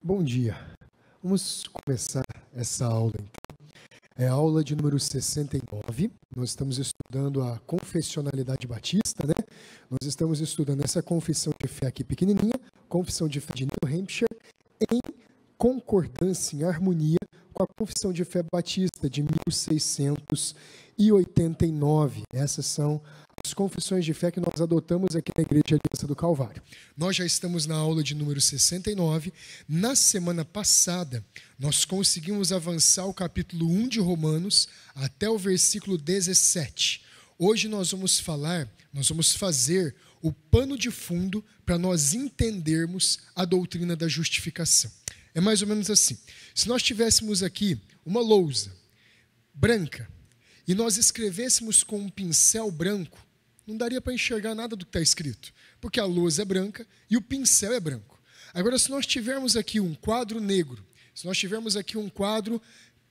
Bom dia. Vamos começar essa aula então. É a aula de número 69. Nós estamos estudando a confessionalidade batista, né? Nós estamos estudando essa confissão de fé aqui pequenininha, confissão de fé de New Hampshire, em concordância, em harmonia com a confissão de fé batista de 1689. Essas são as confissões de fé que nós adotamos aqui na Igreja de Aliança do Calvário. Nós já estamos na aula de número 69. Na semana passada, nós conseguimos avançar o capítulo 1 de Romanos até o versículo 17. Hoje nós vamos falar, nós vamos fazer o pano de fundo para nós entendermos a doutrina da justificação. É mais ou menos assim. Se nós tivéssemos aqui uma lousa branca e nós escrevêssemos com um pincel branco não daria para enxergar nada do que está escrito, porque a lousa é branca e o pincel é branco. Agora, se nós tivermos aqui um quadro negro, se nós tivermos aqui um quadro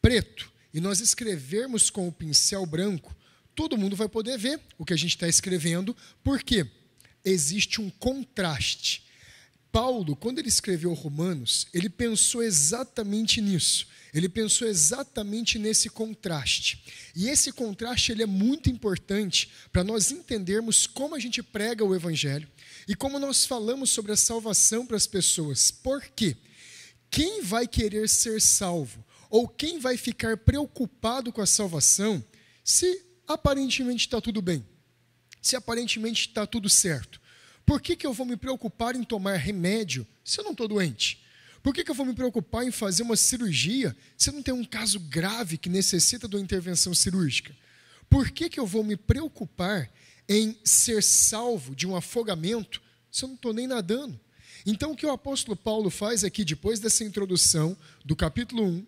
preto e nós escrevermos com o pincel branco, todo mundo vai poder ver o que a gente está escrevendo, porque existe um contraste Paulo, quando ele escreveu Romanos, ele pensou exatamente nisso. Ele pensou exatamente nesse contraste. E esse contraste ele é muito importante para nós entendermos como a gente prega o evangelho e como nós falamos sobre a salvação para as pessoas. Por quê? Quem vai querer ser salvo ou quem vai ficar preocupado com a salvação se aparentemente está tudo bem? Se aparentemente está tudo certo? Por que, que eu vou me preocupar em tomar remédio se eu não estou doente? Por que, que eu vou me preocupar em fazer uma cirurgia se eu não tenho um caso grave que necessita de uma intervenção cirúrgica? Por que, que eu vou me preocupar em ser salvo de um afogamento se eu não estou nem nadando? Então, o que o apóstolo Paulo faz aqui, depois dessa introdução do capítulo 1,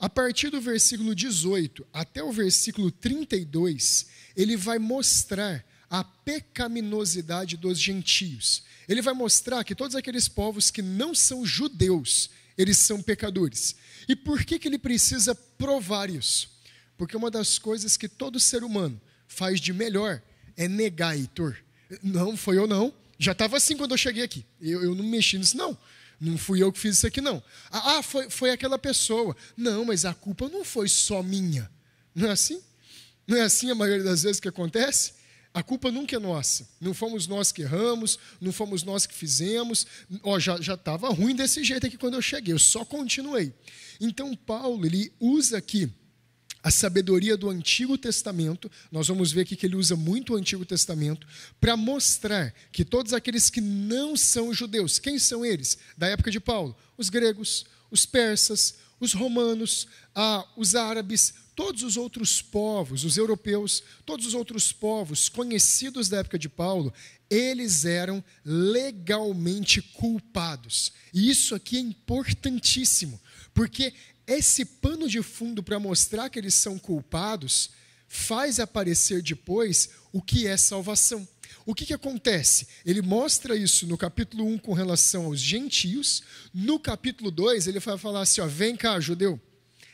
a partir do versículo 18 até o versículo 32, ele vai mostrar a pecaminosidade dos gentios. Ele vai mostrar que todos aqueles povos que não são judeus, eles são pecadores. E por que, que ele precisa provar isso? Porque uma das coisas que todo ser humano faz de melhor é negar, Heitor. Não, foi eu não. Já estava assim quando eu cheguei aqui. Eu, eu não mexi nisso, não. Não fui eu que fiz isso aqui, não. Ah, ah, foi, foi aquela pessoa. Não, mas a culpa não foi só minha. Não é assim? Não é assim a maioria das vezes que acontece? A culpa nunca é nossa. Não fomos nós que erramos, não fomos nós que fizemos. Oh, já estava ruim desse jeito aqui quando eu cheguei, eu só continuei. Então, Paulo, ele usa aqui a sabedoria do Antigo Testamento, nós vamos ver aqui que ele usa muito o Antigo Testamento, para mostrar que todos aqueles que não são judeus, quem são eles? Da época de Paulo? Os gregos, os persas, os romanos, ah, os árabes, Todos os outros povos, os europeus, todos os outros povos conhecidos da época de Paulo, eles eram legalmente culpados. E isso aqui é importantíssimo, porque esse pano de fundo para mostrar que eles são culpados faz aparecer depois o que é salvação. O que, que acontece? Ele mostra isso no capítulo 1 com relação aos gentios, no capítulo 2 ele vai falar assim: ó, vem cá, judeu,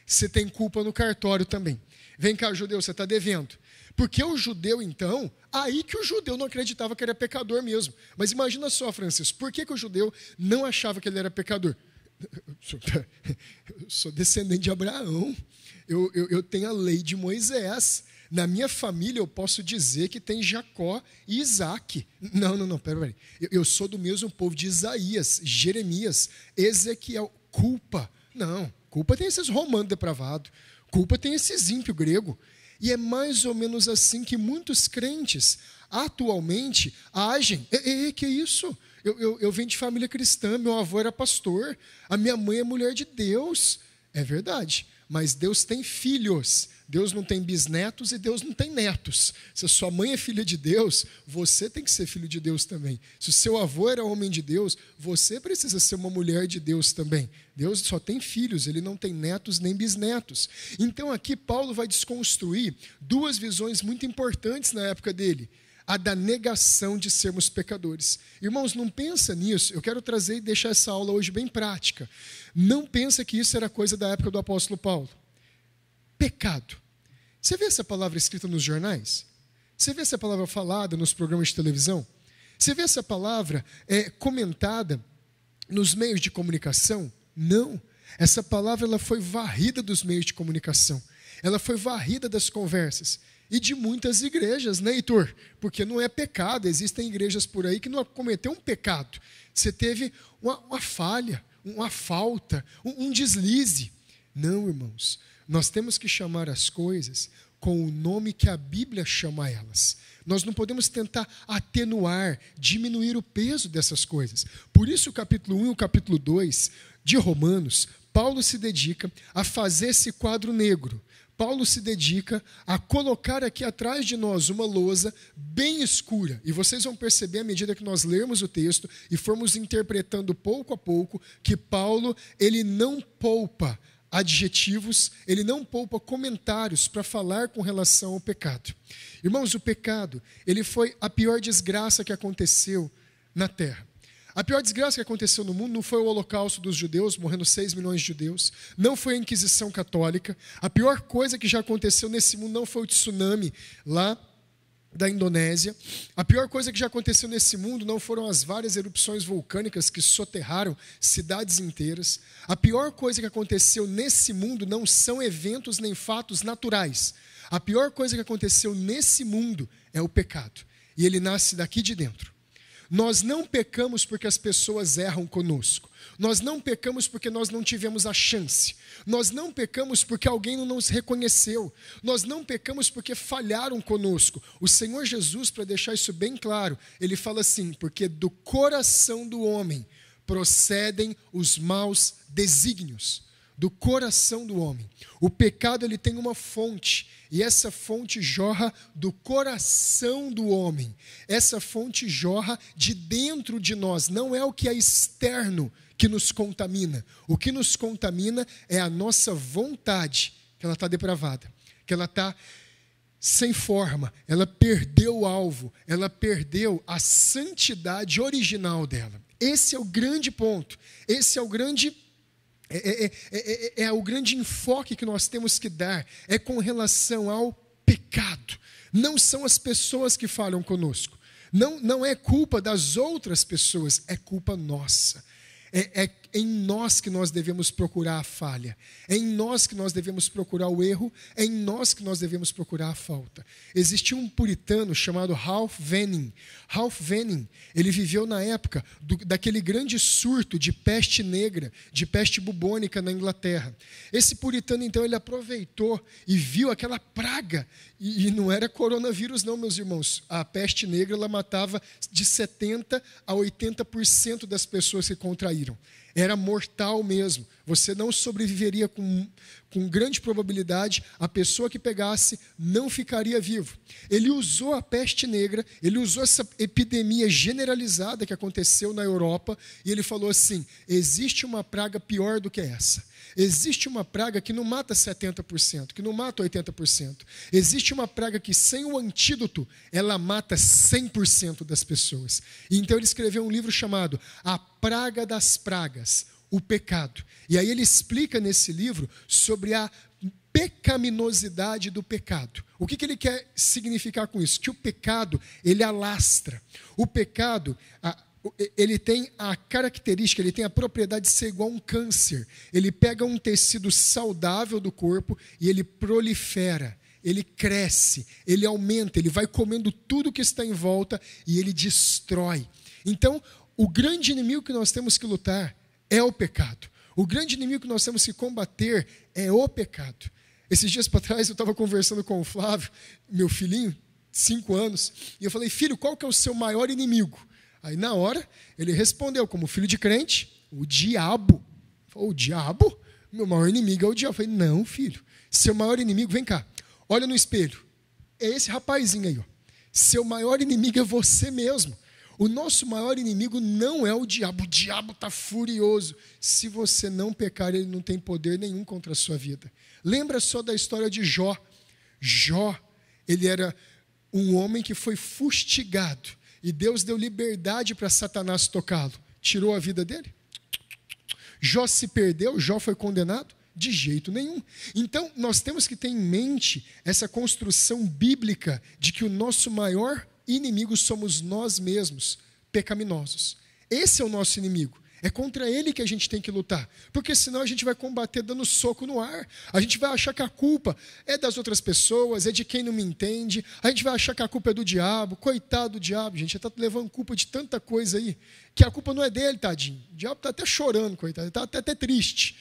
você tem culpa no cartório também. Vem cá, judeu, você está devendo. Porque o judeu, então, aí que o judeu não acreditava que era pecador mesmo. Mas imagina só, Francisco, por que, que o judeu não achava que ele era pecador? Eu sou descendente de Abraão, eu, eu, eu tenho a lei de Moisés. Na minha família eu posso dizer que tem Jacó e Isaac. Não, não, não, peraí. Pera. Eu, eu sou do mesmo povo de Isaías, Jeremias, Ezequiel. Culpa? Não. Culpa tem esses romanos depravados. Culpa tem esses ímpio grego. E é mais ou menos assim que muitos crentes atualmente agem. E, e que isso? Eu, eu, eu venho de família cristã, meu avô era pastor, a minha mãe é mulher de Deus. É verdade. Mas Deus tem filhos Deus não tem bisnetos e Deus não tem netos. Se a sua mãe é filha de Deus, você tem que ser filho de Deus também. Se o seu avô era homem de Deus, você precisa ser uma mulher de Deus também. Deus só tem filhos, ele não tem netos nem bisnetos. Então aqui Paulo vai desconstruir duas visões muito importantes na época dele a da negação de sermos pecadores. Irmãos, não pensa nisso. Eu quero trazer e deixar essa aula hoje bem prática. Não pensa que isso era coisa da época do apóstolo Paulo pecado. Você vê essa palavra escrita nos jornais? Você vê essa palavra falada nos programas de televisão? Você vê essa palavra é, comentada nos meios de comunicação? Não. Essa palavra ela foi varrida dos meios de comunicação. Ela foi varrida das conversas e de muitas igrejas, né, Heitor? Porque não é pecado, existem igrejas por aí que não cometeu um pecado. Você teve uma, uma falha, uma falta, um, um deslize. Não, irmãos. Nós temos que chamar as coisas com o nome que a Bíblia chama elas. Nós não podemos tentar atenuar, diminuir o peso dessas coisas. Por isso, o capítulo 1 e o capítulo 2 de Romanos, Paulo se dedica a fazer esse quadro negro. Paulo se dedica a colocar aqui atrás de nós uma lousa bem escura. E vocês vão perceber, à medida que nós lermos o texto e formos interpretando pouco a pouco, que Paulo ele não poupa adjetivos, ele não poupa comentários para falar com relação ao pecado. Irmãos, o pecado, ele foi a pior desgraça que aconteceu na terra. A pior desgraça que aconteceu no mundo não foi o holocausto dos judeus, morrendo 6 milhões de judeus, não foi a Inquisição Católica. A pior coisa que já aconteceu nesse mundo não foi o tsunami lá da Indonésia. A pior coisa que já aconteceu nesse mundo não foram as várias erupções vulcânicas que soterraram cidades inteiras. A pior coisa que aconteceu nesse mundo não são eventos nem fatos naturais. A pior coisa que aconteceu nesse mundo é o pecado. E ele nasce daqui de dentro. Nós não pecamos porque as pessoas erram conosco. Nós não pecamos porque nós não tivemos a chance. Nós não pecamos porque alguém não nos reconheceu. Nós não pecamos porque falharam conosco. O Senhor Jesus, para deixar isso bem claro, ele fala assim: porque do coração do homem procedem os maus desígnios do coração do homem. O pecado ele tem uma fonte e essa fonte jorra do coração do homem. Essa fonte jorra de dentro de nós, não é o que é externo que nos contamina. O que nos contamina é a nossa vontade, que ela está depravada, que ela está sem forma, ela perdeu o alvo, ela perdeu a santidade original dela. Esse é o grande ponto, esse é o grande é é é, é, é, é, o grande enfoque que nós temos que dar, é com relação ao pecado. Não são as pessoas que falham conosco. Não, não é culpa das outras pessoas, é culpa nossa. É, é em nós que nós devemos procurar a falha, é em nós que nós devemos procurar o erro, é em nós que nós devemos procurar a falta. Existia um puritano chamado Ralph Venning. Ralph Venning, ele viveu na época do, daquele grande surto de peste negra, de peste bubônica na Inglaterra. Esse puritano, então, ele aproveitou e viu aquela praga, e, e não era coronavírus não, meus irmãos. A peste negra, ela matava de 70% a 80% das pessoas que contraíram era mortal mesmo. Você não sobreviveria com, com grande probabilidade, a pessoa que pegasse não ficaria vivo. Ele usou a peste negra, ele usou essa epidemia generalizada que aconteceu na Europa, e ele falou assim: existe uma praga pior do que essa. Existe uma praga que não mata 70%, que não mata 80%. Existe uma praga que, sem o antídoto, ela mata 100% das pessoas. E então ele escreveu um livro chamado A Praga das Pragas, o Pecado. E aí ele explica nesse livro sobre a pecaminosidade do pecado. O que, que, ele quer significar com isso? Que o pecado ele alastra. O pecado, a, ele tem a característica, ele tem a propriedade de ser igual a um câncer. Ele pega um tecido saudável do corpo e ele prolifera, ele cresce, ele aumenta, ele vai comendo tudo que está em volta e ele destrói. Então, o grande inimigo que nós temos que lutar é o pecado. O grande inimigo que nós temos que combater é o pecado. Esses dias para trás eu estava conversando com o Flávio, meu filhinho, cinco anos, e eu falei, filho, qual que é o seu maior inimigo? Aí na hora, ele respondeu como filho de crente, o diabo. o diabo? Meu maior inimigo é o diabo. Eu falei, não, filho. Seu maior inimigo, vem cá. Olha no espelho. É esse rapazinho aí, ó. Seu maior inimigo é você mesmo. O nosso maior inimigo não é o diabo. O diabo está furioso. Se você não pecar, ele não tem poder nenhum contra a sua vida. Lembra só da história de Jó. Jó, ele era um homem que foi fustigado e Deus deu liberdade para Satanás tocá-lo. Tirou a vida dele? Jó se perdeu? Jó foi condenado? De jeito nenhum. Então, nós temos que ter em mente essa construção bíblica de que o nosso maior inimigo somos nós mesmos, pecaminosos. Esse é o nosso inimigo. É contra ele que a gente tem que lutar, porque senão a gente vai combater dando soco no ar. A gente vai achar que a culpa é das outras pessoas, é de quem não me entende. A gente vai achar que a culpa é do diabo. Coitado do diabo, gente, ele está levando culpa de tanta coisa aí, que a culpa não é dele, tadinho. O diabo está até chorando, coitado, está até, até triste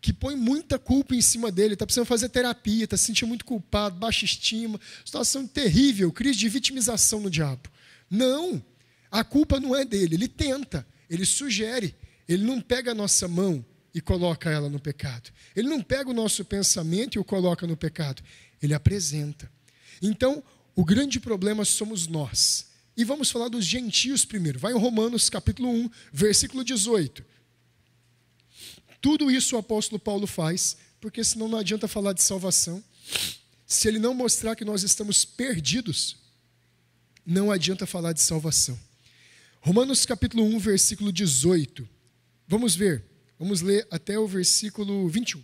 que põe muita culpa em cima dele, está precisando fazer terapia, está se sentindo muito culpado, baixa estima, situação terrível, crise de vitimização no diabo. Não, a culpa não é dele, ele tenta, ele sugere, ele não pega a nossa mão e coloca ela no pecado. Ele não pega o nosso pensamento e o coloca no pecado. Ele apresenta. Então, o grande problema somos nós. E vamos falar dos gentios primeiro. Vai em Romanos capítulo 1, versículo 18. Tudo isso o apóstolo Paulo faz, porque senão não adianta falar de salvação. Se ele não mostrar que nós estamos perdidos, não adianta falar de salvação. Romanos capítulo 1, versículo 18. Vamos ver, vamos ler até o versículo 21.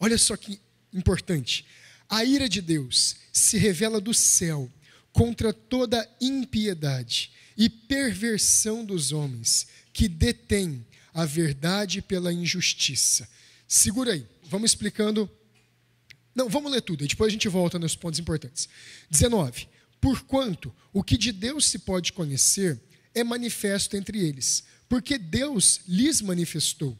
Olha só que importante. A ira de Deus se revela do céu contra toda impiedade e perversão dos homens que detêm a verdade pela injustiça. Segura aí, vamos explicando. Não, vamos ler tudo, e depois a gente volta nos pontos importantes. 19. Porquanto o que de Deus se pode conhecer é manifesto entre eles, porque Deus lhes manifestou.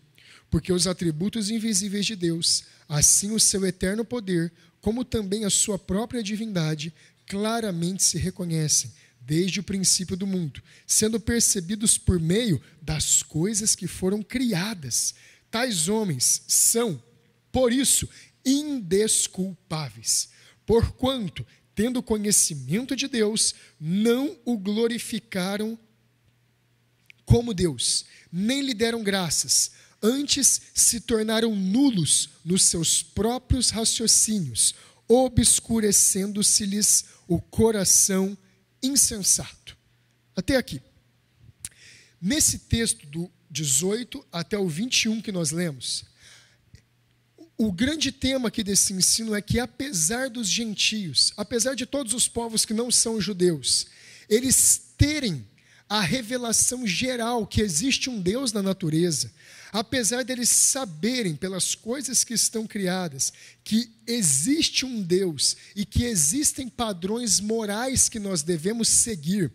Porque os atributos invisíveis de Deus, assim o seu eterno poder, como também a sua própria divindade, claramente se reconhecem desde o princípio do mundo, sendo percebidos por meio das coisas que foram criadas. Tais homens são, por isso, indesculpáveis, porquanto, tendo conhecimento de Deus, não o glorificaram como Deus, nem lhe deram graças, antes se tornaram nulos nos seus próprios raciocínios, obscurecendo-se-lhes o coração insensato. Até aqui. Nesse texto do 18 até o 21 que nós lemos, o grande tema aqui desse ensino é que, apesar dos gentios, apesar de todos os povos que não são judeus, eles terem a revelação geral que existe um Deus na natureza, apesar deles saberem pelas coisas que estão criadas que existe um Deus e que existem padrões morais que nós devemos seguir,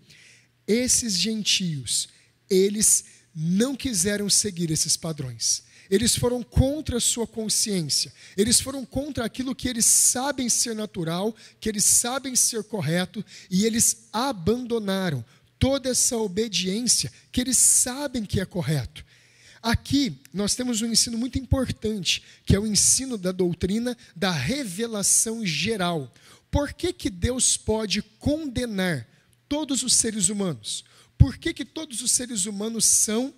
esses gentios, eles não quiseram seguir esses padrões. Eles foram contra a sua consciência, eles foram contra aquilo que eles sabem ser natural, que eles sabem ser correto, e eles abandonaram toda essa obediência que eles sabem que é correto. Aqui nós temos um ensino muito importante, que é o ensino da doutrina da revelação geral. Por que, que Deus pode condenar todos os seres humanos? Por que, que todos os seres humanos são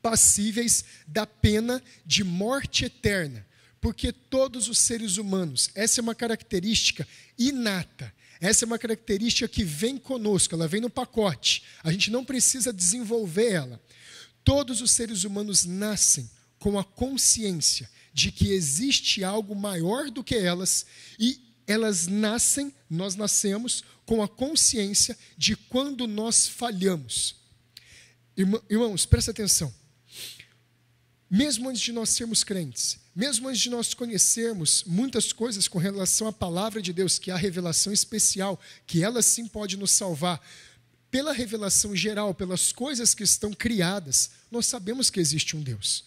passíveis da pena de morte eterna? Porque todos os seres humanos, essa é uma característica inata, essa é uma característica que vem conosco, ela vem no pacote. A gente não precisa desenvolver ela. Todos os seres humanos nascem com a consciência de que existe algo maior do que elas e elas nascem, nós nascemos com a consciência de quando nós falhamos. Irmãos, presta atenção. Mesmo antes de nós sermos crentes, mesmo antes de nós conhecermos muitas coisas com relação à palavra de Deus, que é a revelação especial, que ela sim pode nos salvar, pela revelação geral, pelas coisas que estão criadas, nós sabemos que existe um Deus.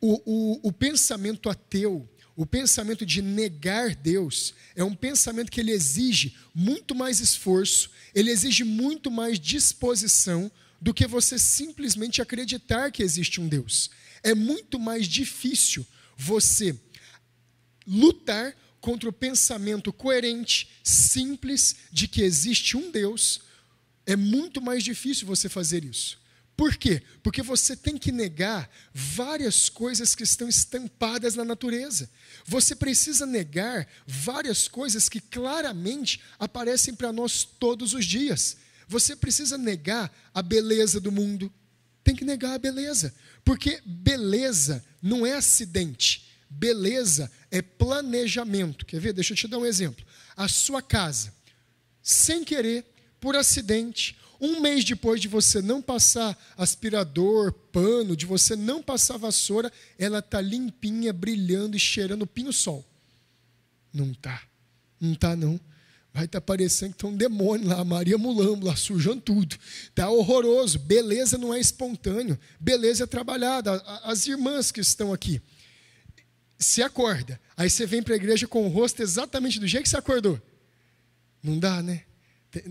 O, o, o pensamento ateu, o pensamento de negar Deus é um pensamento que ele exige muito mais esforço, ele exige muito mais disposição do que você simplesmente acreditar que existe um Deus. É muito mais difícil você lutar contra o pensamento coerente, simples, de que existe um Deus, é muito mais difícil você fazer isso. Por quê? Porque você tem que negar várias coisas que estão estampadas na natureza. Você precisa negar várias coisas que claramente aparecem para nós todos os dias. Você precisa negar a beleza do mundo. Tem que negar a beleza. Porque beleza não é acidente, beleza é planejamento. Quer ver? Deixa eu te dar um exemplo. A sua casa, sem querer, por acidente, um mês depois de você não passar aspirador, pano, de você não passar vassoura, ela está limpinha, brilhando e cheirando pinho-sol. Não tá, não tá não. Vai estar tá parecendo que tem um demônio lá, Maria Mulambo lá, sujando tudo. Está horroroso. Beleza não é espontâneo. Beleza é trabalhada. As irmãs que estão aqui. Se acorda. Aí você vem para a igreja com o rosto exatamente do jeito que você acordou. Não dá, né?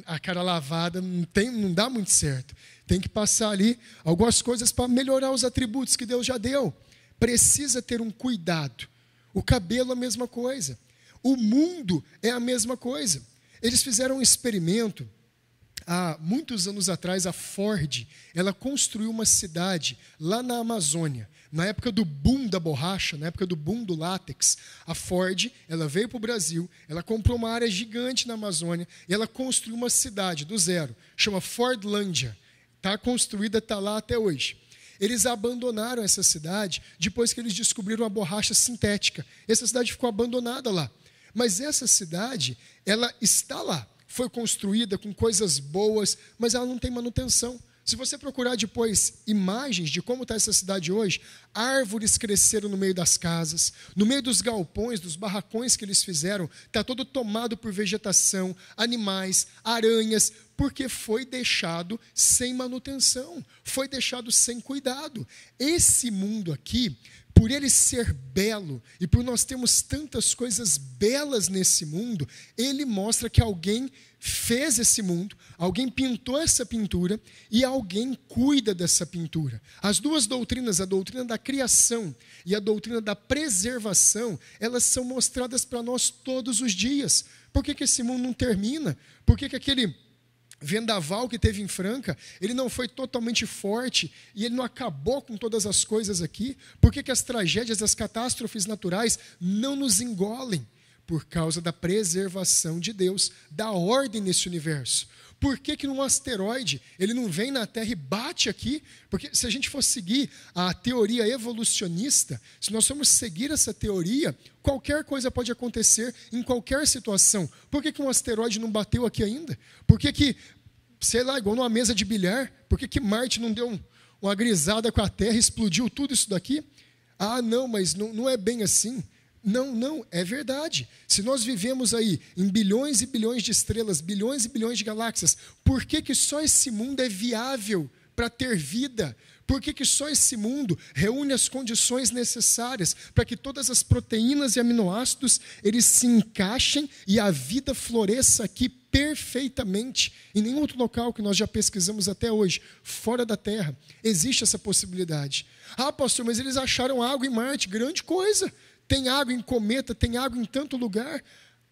A cara lavada não, tem, não dá muito certo. Tem que passar ali algumas coisas para melhorar os atributos que Deus já deu. Precisa ter um cuidado. O cabelo, a mesma coisa. O mundo é a mesma coisa. Eles fizeram um experimento há muitos anos atrás. A Ford, ela construiu uma cidade lá na Amazônia. Na época do boom da borracha, na época do boom do látex, a Ford, ela veio para o Brasil, ela comprou uma área gigante na Amazônia e ela construiu uma cidade do zero. Chama Fordlândia. Está construída, está lá até hoje. Eles abandonaram essa cidade depois que eles descobriram a borracha sintética. Essa cidade ficou abandonada lá. Mas essa cidade, ela está lá. Foi construída com coisas boas, mas ela não tem manutenção. Se você procurar depois imagens de como está essa cidade hoje, árvores cresceram no meio das casas, no meio dos galpões, dos barracões que eles fizeram, está todo tomado por vegetação, animais, aranhas, porque foi deixado sem manutenção, foi deixado sem cuidado. Esse mundo aqui, por ele ser belo e por nós termos tantas coisas belas nesse mundo, ele mostra que alguém fez esse mundo, alguém pintou essa pintura e alguém cuida dessa pintura. As duas doutrinas, a doutrina da criação e a doutrina da preservação, elas são mostradas para nós todos os dias. Por que, que esse mundo não termina? Por que, que aquele vendaval que teve em Franca, ele não foi totalmente forte e ele não acabou com todas as coisas aqui, por que, que as tragédias, as catástrofes naturais não nos engolem? Por causa da preservação de Deus, da ordem nesse universo. Por que, que um asteroide ele não vem na Terra e bate aqui? Porque se a gente for seguir a teoria evolucionista, se nós formos seguir essa teoria, qualquer coisa pode acontecer em qualquer situação. Por que, que um asteroide não bateu aqui ainda? Por que, que sei lá, igual numa mesa de bilhar, por que, que Marte não deu um, uma grisada com a Terra, explodiu tudo isso daqui? Ah, não, mas não, não é bem assim. Não, não, é verdade. Se nós vivemos aí em bilhões e bilhões de estrelas, bilhões e bilhões de galáxias, por que, que só esse mundo é viável para ter vida? Por que, que só esse mundo reúne as condições necessárias para que todas as proteínas e aminoácidos eles se encaixem e a vida floresça aqui perfeitamente. Em nenhum outro local que nós já pesquisamos até hoje, fora da Terra, existe essa possibilidade. Ah, pastor, mas eles acharam água em Marte, grande coisa. Tem água em cometa, tem água em tanto lugar.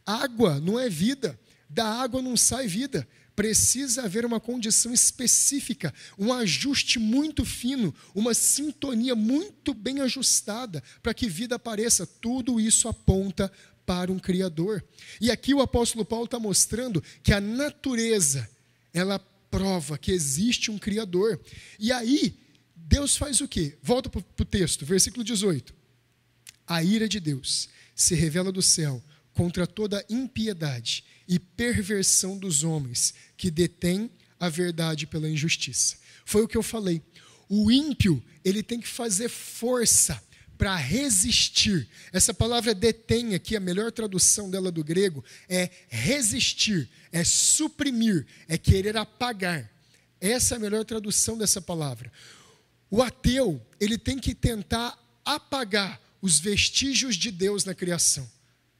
Água não é vida, da água não sai vida. Precisa haver uma condição específica, um ajuste muito fino, uma sintonia muito bem ajustada para que vida apareça. Tudo isso aponta para um Criador. E aqui o apóstolo Paulo está mostrando que a natureza, ela prova que existe um Criador. E aí, Deus faz o quê? Volta para o texto, versículo 18. A ira de Deus se revela do céu contra toda impiedade e perversão dos homens que detêm a verdade pela injustiça. Foi o que eu falei. O ímpio, ele tem que fazer força para resistir. Essa palavra detém aqui, a melhor tradução dela do grego é resistir, é suprimir, é querer apagar. Essa é a melhor tradução dessa palavra. O ateu, ele tem que tentar apagar os vestígios de Deus na criação.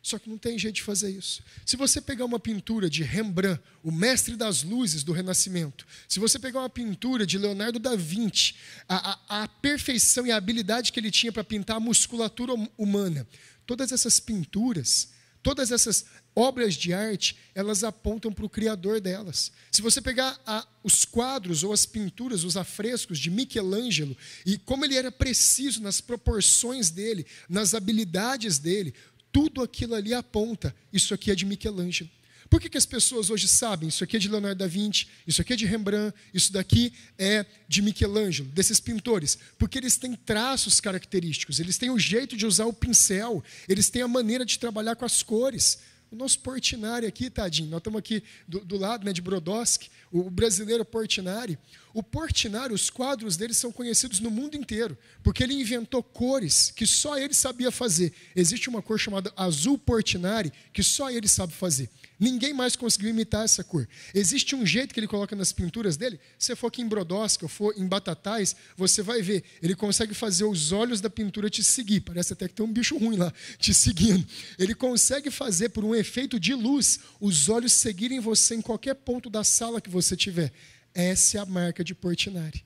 Só que não tem jeito de fazer isso. Se você pegar uma pintura de Rembrandt, o mestre das luzes do Renascimento, se você pegar uma pintura de Leonardo da Vinci, a, a, a perfeição e a habilidade que ele tinha para pintar a musculatura hum, humana, todas essas pinturas, todas essas obras de arte, elas apontam para o criador delas. Se você pegar a, os quadros ou as pinturas, os afrescos de Michelangelo, e como ele era preciso nas proporções dele, nas habilidades dele, tudo aquilo ali aponta. Isso aqui é de Michelangelo. Por que, que as pessoas hoje sabem? Isso aqui é de Leonardo da Vinci, isso aqui é de Rembrandt, isso daqui é de Michelangelo, desses pintores. Porque eles têm traços característicos, eles têm o jeito de usar o pincel, eles têm a maneira de trabalhar com as cores. O nosso Portinari aqui, tadinho, nós estamos aqui do, do lado né, de Brodowski, o brasileiro Portinari. O Portinari, os quadros dele são conhecidos no mundo inteiro, porque ele inventou cores que só ele sabia fazer. Existe uma cor chamada azul Portinari que só ele sabe fazer. Ninguém mais conseguiu imitar essa cor. Existe um jeito que ele coloca nas pinturas dele. Se você for aqui em Brodowski, ou for em Batatais, você vai ver. Ele consegue fazer os olhos da pintura te seguir. Parece até que tem um bicho ruim lá te seguindo. Ele consegue fazer, por um efeito de luz, os olhos seguirem você em qualquer ponto da sala que você tiver. Essa é a marca de Portinari.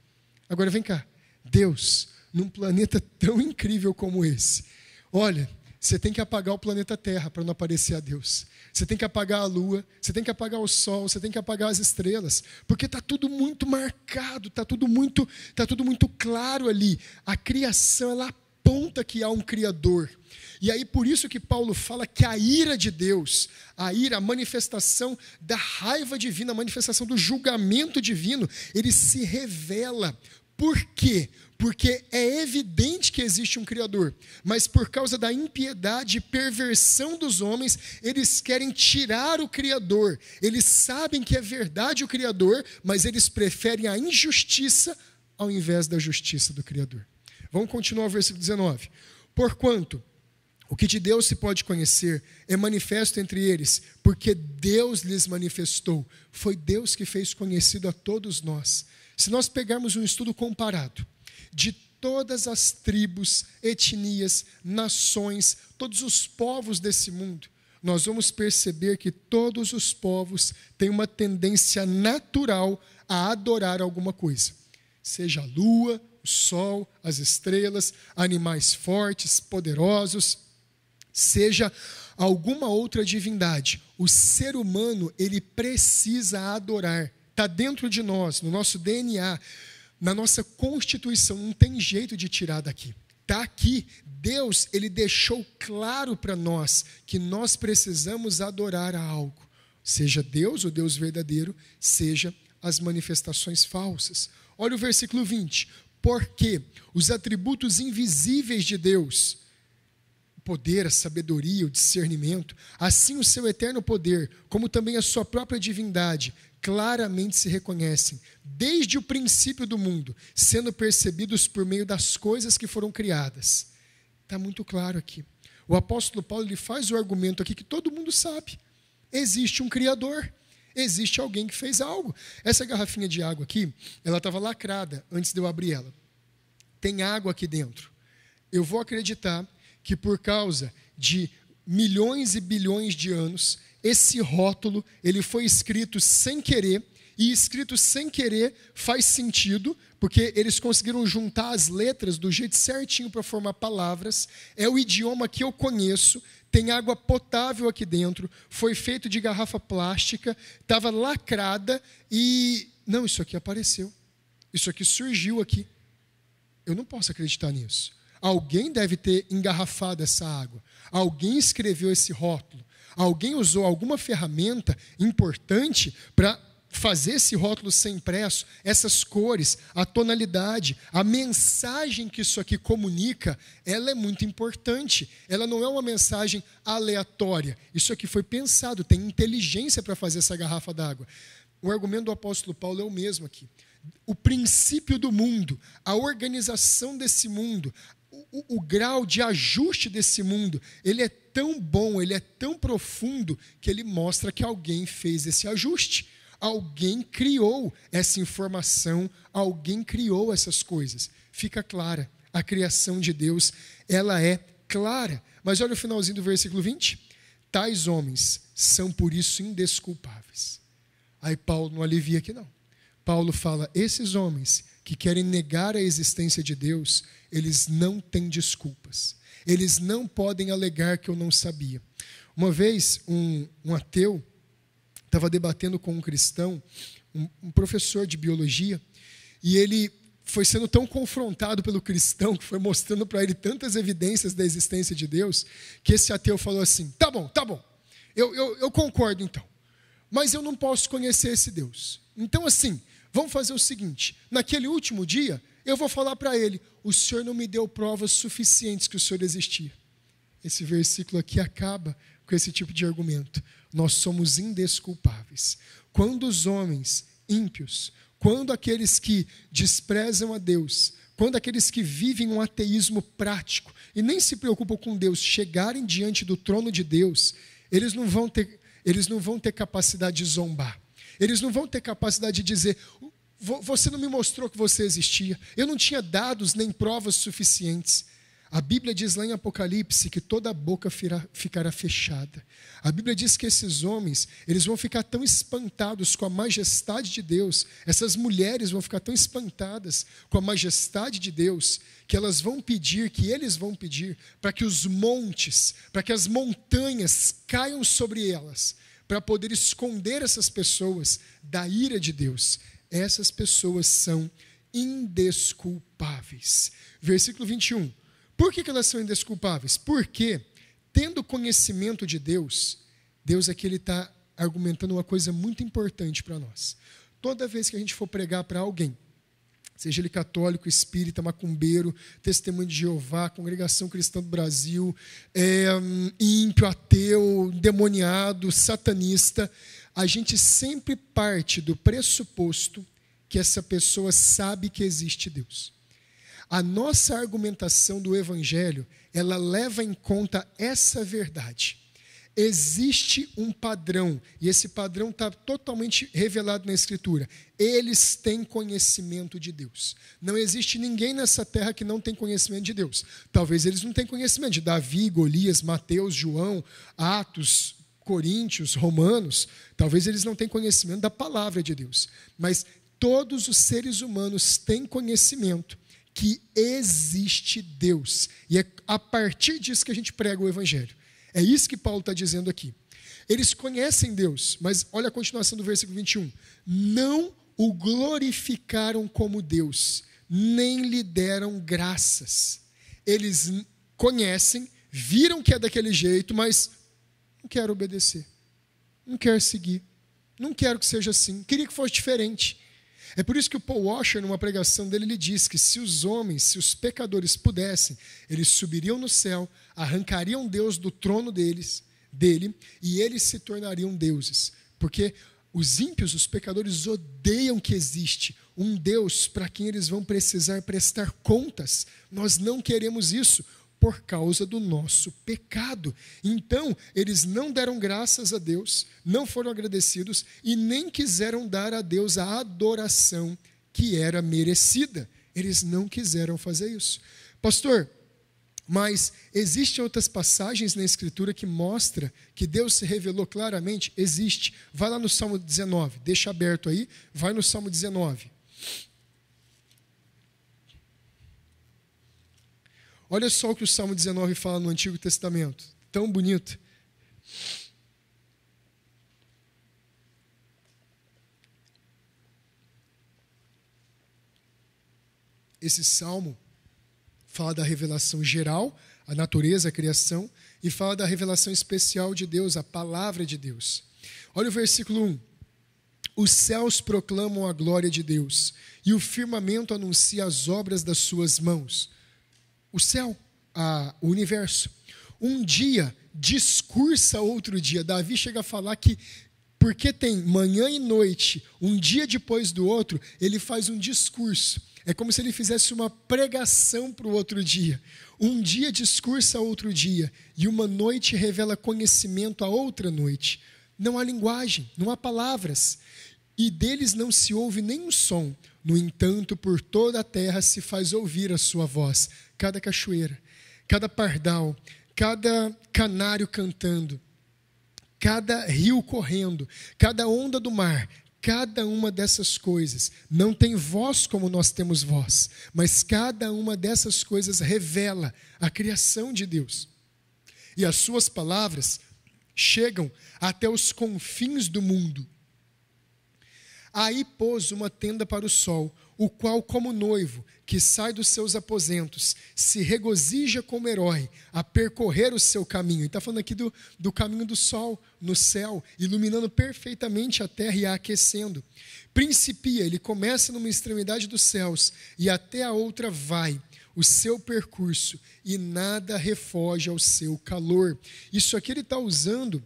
Agora vem cá. Deus, num planeta tão incrível como esse, olha, você tem que apagar o planeta Terra para não aparecer a Deus. Você tem que apagar a lua, você tem que apagar o sol, você tem que apagar as estrelas, porque está tudo muito marcado, está tudo muito, tá tudo muito claro ali. A criação ela aponta que há um Criador. E aí por isso que Paulo fala que a ira de Deus, a ira, a manifestação da raiva divina, a manifestação do julgamento divino, ele se revela. Por quê? Porque é evidente que existe um Criador, mas por causa da impiedade e perversão dos homens, eles querem tirar o Criador. Eles sabem que é verdade o Criador, mas eles preferem a injustiça ao invés da justiça do Criador. Vamos continuar o versículo 19. Porquanto o que de Deus se pode conhecer é manifesto entre eles, porque Deus lhes manifestou. Foi Deus que fez conhecido a todos nós. Se nós pegarmos um estudo comparado de todas as tribos, etnias, nações, todos os povos desse mundo, nós vamos perceber que todos os povos têm uma tendência natural a adorar alguma coisa, seja a lua, o sol, as estrelas, animais fortes, poderosos, seja alguma outra divindade. O ser humano, ele precisa adorar. Está dentro de nós, no nosso DNA, na nossa constituição. Não tem jeito de tirar daqui. Está aqui. Deus, ele deixou claro para nós que nós precisamos adorar a algo. Seja Deus, o Deus verdadeiro, seja as manifestações falsas. Olha o versículo 20 porque os atributos invisíveis de Deus, o poder, a sabedoria, o discernimento, assim o seu eterno poder, como também a sua própria divindade, claramente se reconhecem desde o princípio do mundo, sendo percebidos por meio das coisas que foram criadas. Está muito claro aqui. O apóstolo Paulo ele faz o argumento aqui que todo mundo sabe: existe um Criador existe alguém que fez algo. Essa garrafinha de água aqui, ela estava lacrada antes de eu abrir ela. Tem água aqui dentro. Eu vou acreditar que por causa de milhões e bilhões de anos, esse rótulo, ele foi escrito sem querer, e escrito sem querer faz sentido, porque eles conseguiram juntar as letras do jeito certinho para formar palavras. É o idioma que eu conheço, tem água potável aqui dentro, foi feito de garrafa plástica, estava lacrada e. Não, isso aqui apareceu. Isso aqui surgiu aqui. Eu não posso acreditar nisso. Alguém deve ter engarrafado essa água. Alguém escreveu esse rótulo. Alguém usou alguma ferramenta importante para fazer esse rótulo ser impresso, essas cores, a tonalidade, a mensagem que isso aqui comunica, ela é muito importante. Ela não é uma mensagem aleatória. Isso aqui foi pensado, tem inteligência para fazer essa garrafa d'água. O argumento do apóstolo Paulo é o mesmo aqui. O princípio do mundo, a organização desse mundo, o, o, o, grau de ajuste desse mundo, ele é tão bom, ele é tão profundo, que ele mostra que alguém fez esse ajuste. Alguém criou essa informação, alguém criou essas coisas. Fica clara, a criação de Deus, ela é clara. Mas olha o finalzinho do versículo 20. Tais homens são por isso indesculpáveis. Aí Paulo não alivia aqui não. Paulo fala: esses homens que querem negar a existência de Deus, eles não têm desculpas. Eles não podem alegar que eu não sabia. Uma vez, um, um ateu estava debatendo com um cristão, um, um professor de biologia, e ele foi sendo tão confrontado pelo cristão, que foi mostrando para ele tantas evidências da existência de Deus, que esse ateu falou assim: tá bom, tá bom, eu, eu, eu concordo então, mas eu não posso conhecer esse Deus. Então, assim, vamos fazer o seguinte: naquele último dia, eu vou falar para ele: o senhor não me deu provas suficientes que o senhor existia. Esse versículo aqui acaba com esse tipo de argumento. Nós somos indesculpáveis. Quando os homens ímpios, quando aqueles que desprezam a Deus, quando aqueles que vivem um ateísmo prático e nem se preocupam com Deus chegarem diante do trono de Deus, eles não vão ter, eles não vão ter capacidade de zombar. Eles não vão ter capacidade de dizer: você não me mostrou que você existia. Eu não tinha dados nem provas suficientes. A Bíblia diz lá em Apocalipse que toda a boca ficará fechada. A Bíblia diz que esses homens, eles vão ficar tão espantados com a majestade de Deus, essas mulheres vão ficar tão espantadas com a majestade de Deus, que elas vão pedir, que eles vão pedir, para que os montes, para que as montanhas caiam sobre elas, para poder esconder essas pessoas da ira de Deus. Essas pessoas são indesculpáveis. Versículo 21 por que, que elas são indesculpáveis? Porque, tendo conhecimento de Deus, Deus aqui é está argumentando uma coisa muito importante para nós. Toda vez que a gente for pregar para alguém, seja ele católico, espírita, macumbeiro, testemunho de Jeová, congregação cristã do Brasil, é, hum, ímpio, ateu, demoniado, satanista, a gente sempre parte do pressuposto que essa pessoa sabe que existe Deus. A nossa argumentação do evangelho, ela leva em conta essa verdade. Existe um padrão, e esse padrão está totalmente revelado na Escritura. Eles têm conhecimento de Deus. Não existe ninguém nessa terra que não tem conhecimento de Deus. Talvez eles não tenham conhecimento de Davi, Golias, Mateus, João, Atos, Coríntios, Romanos. Talvez eles não tenham conhecimento da palavra de Deus. Mas todos os seres humanos têm conhecimento que existe Deus. E é a partir disso que a gente prega o Evangelho. É isso que Paulo está dizendo aqui. Eles conhecem Deus, mas olha a continuação do versículo 21. Não o glorificaram como Deus, nem lhe deram graças. Eles conhecem, viram que é daquele jeito, mas não quero obedecer, não quero seguir, não quero que seja assim, queria que fosse diferente. É por isso que o Paul Washer, numa pregação dele, ele diz que se os homens, se os pecadores pudessem, eles subiriam no céu, arrancariam Deus do trono deles, dele, e eles se tornariam deuses. Porque os ímpios, os pecadores, odeiam que existe um Deus para quem eles vão precisar prestar contas. Nós não queremos isso por causa do nosso pecado. Então, eles não deram graças a Deus, não foram agradecidos e nem quiseram dar a Deus a adoração que era merecida. Eles não quiseram fazer isso. Pastor, mas existem outras passagens na Escritura que mostra que Deus se revelou claramente? Existe. Vai lá no Salmo 19, deixa aberto aí, vai no Salmo 19. Olha só o que o Salmo 19 fala no Antigo Testamento. Tão bonito. Esse salmo fala da revelação geral, a natureza, a criação, e fala da revelação especial de Deus, a palavra de Deus. Olha o versículo 1. Os céus proclamam a glória de Deus, e o firmamento anuncia as obras das suas mãos o céu, a, o universo. Um dia discursa outro dia. Davi chega a falar que porque tem manhã e noite, um dia depois do outro, ele faz um discurso. É como se ele fizesse uma pregação para o outro dia. Um dia discursa outro dia, e uma noite revela conhecimento a outra noite. Não há linguagem, não há palavras, e deles não se ouve nenhum som. No entanto, por toda a terra se faz ouvir a sua voz, cada cachoeira, cada pardal, cada canário cantando, cada rio correndo, cada onda do mar, cada uma dessas coisas não tem voz como nós temos voz, mas cada uma dessas coisas revela a criação de Deus. E as suas palavras chegam até os confins do mundo. Aí pôs uma tenda para o sol, o qual, como noivo que sai dos seus aposentos, se regozija como herói a percorrer o seu caminho. Está falando aqui do, do caminho do sol no céu, iluminando perfeitamente a terra e a aquecendo. Principia, ele começa numa extremidade dos céus e até a outra vai o seu percurso e nada refoge ao seu calor. Isso aqui ele está usando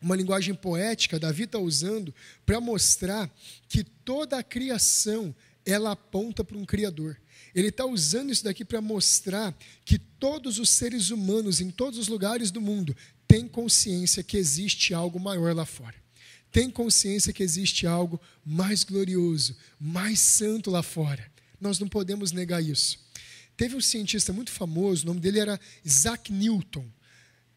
uma linguagem poética, Davi está usando para mostrar que toda a criação ela aponta para um Criador. Ele está usando isso daqui para mostrar que todos os seres humanos, em todos os lugares do mundo, têm consciência que existe algo maior lá fora. Tem consciência que existe algo mais glorioso, mais santo lá fora. Nós não podemos negar isso. Teve um cientista muito famoso, o nome dele era Isaac Newton.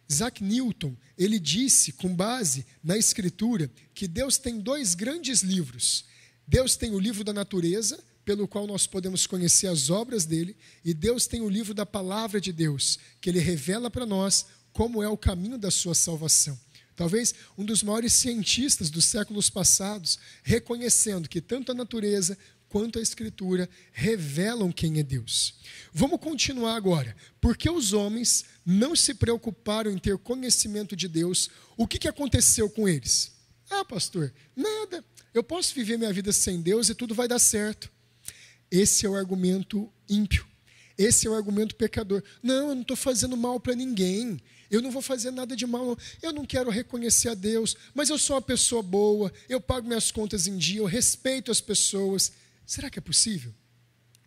Isaac Newton, ele disse, com base na escritura, que Deus tem dois grandes livros Deus tem o livro da natureza, pelo qual nós podemos conhecer as obras dele, e Deus tem o livro da palavra de Deus, que ele revela para nós como é o caminho da sua salvação. Talvez um dos maiores cientistas dos séculos passados, reconhecendo que tanto a natureza quanto a Escritura revelam quem é Deus. Vamos continuar agora. Porque os homens não se preocuparam em ter conhecimento de Deus, o que, que aconteceu com eles? Ah, pastor, nada. Eu posso viver minha vida sem Deus e tudo vai dar certo. Esse é o argumento ímpio. Esse é o argumento pecador. Não, eu não estou fazendo mal para ninguém. Eu não vou fazer nada de mal. Eu não quero reconhecer a Deus, mas eu sou uma pessoa boa. Eu pago minhas contas em dia. Eu respeito as pessoas. Será que é possível?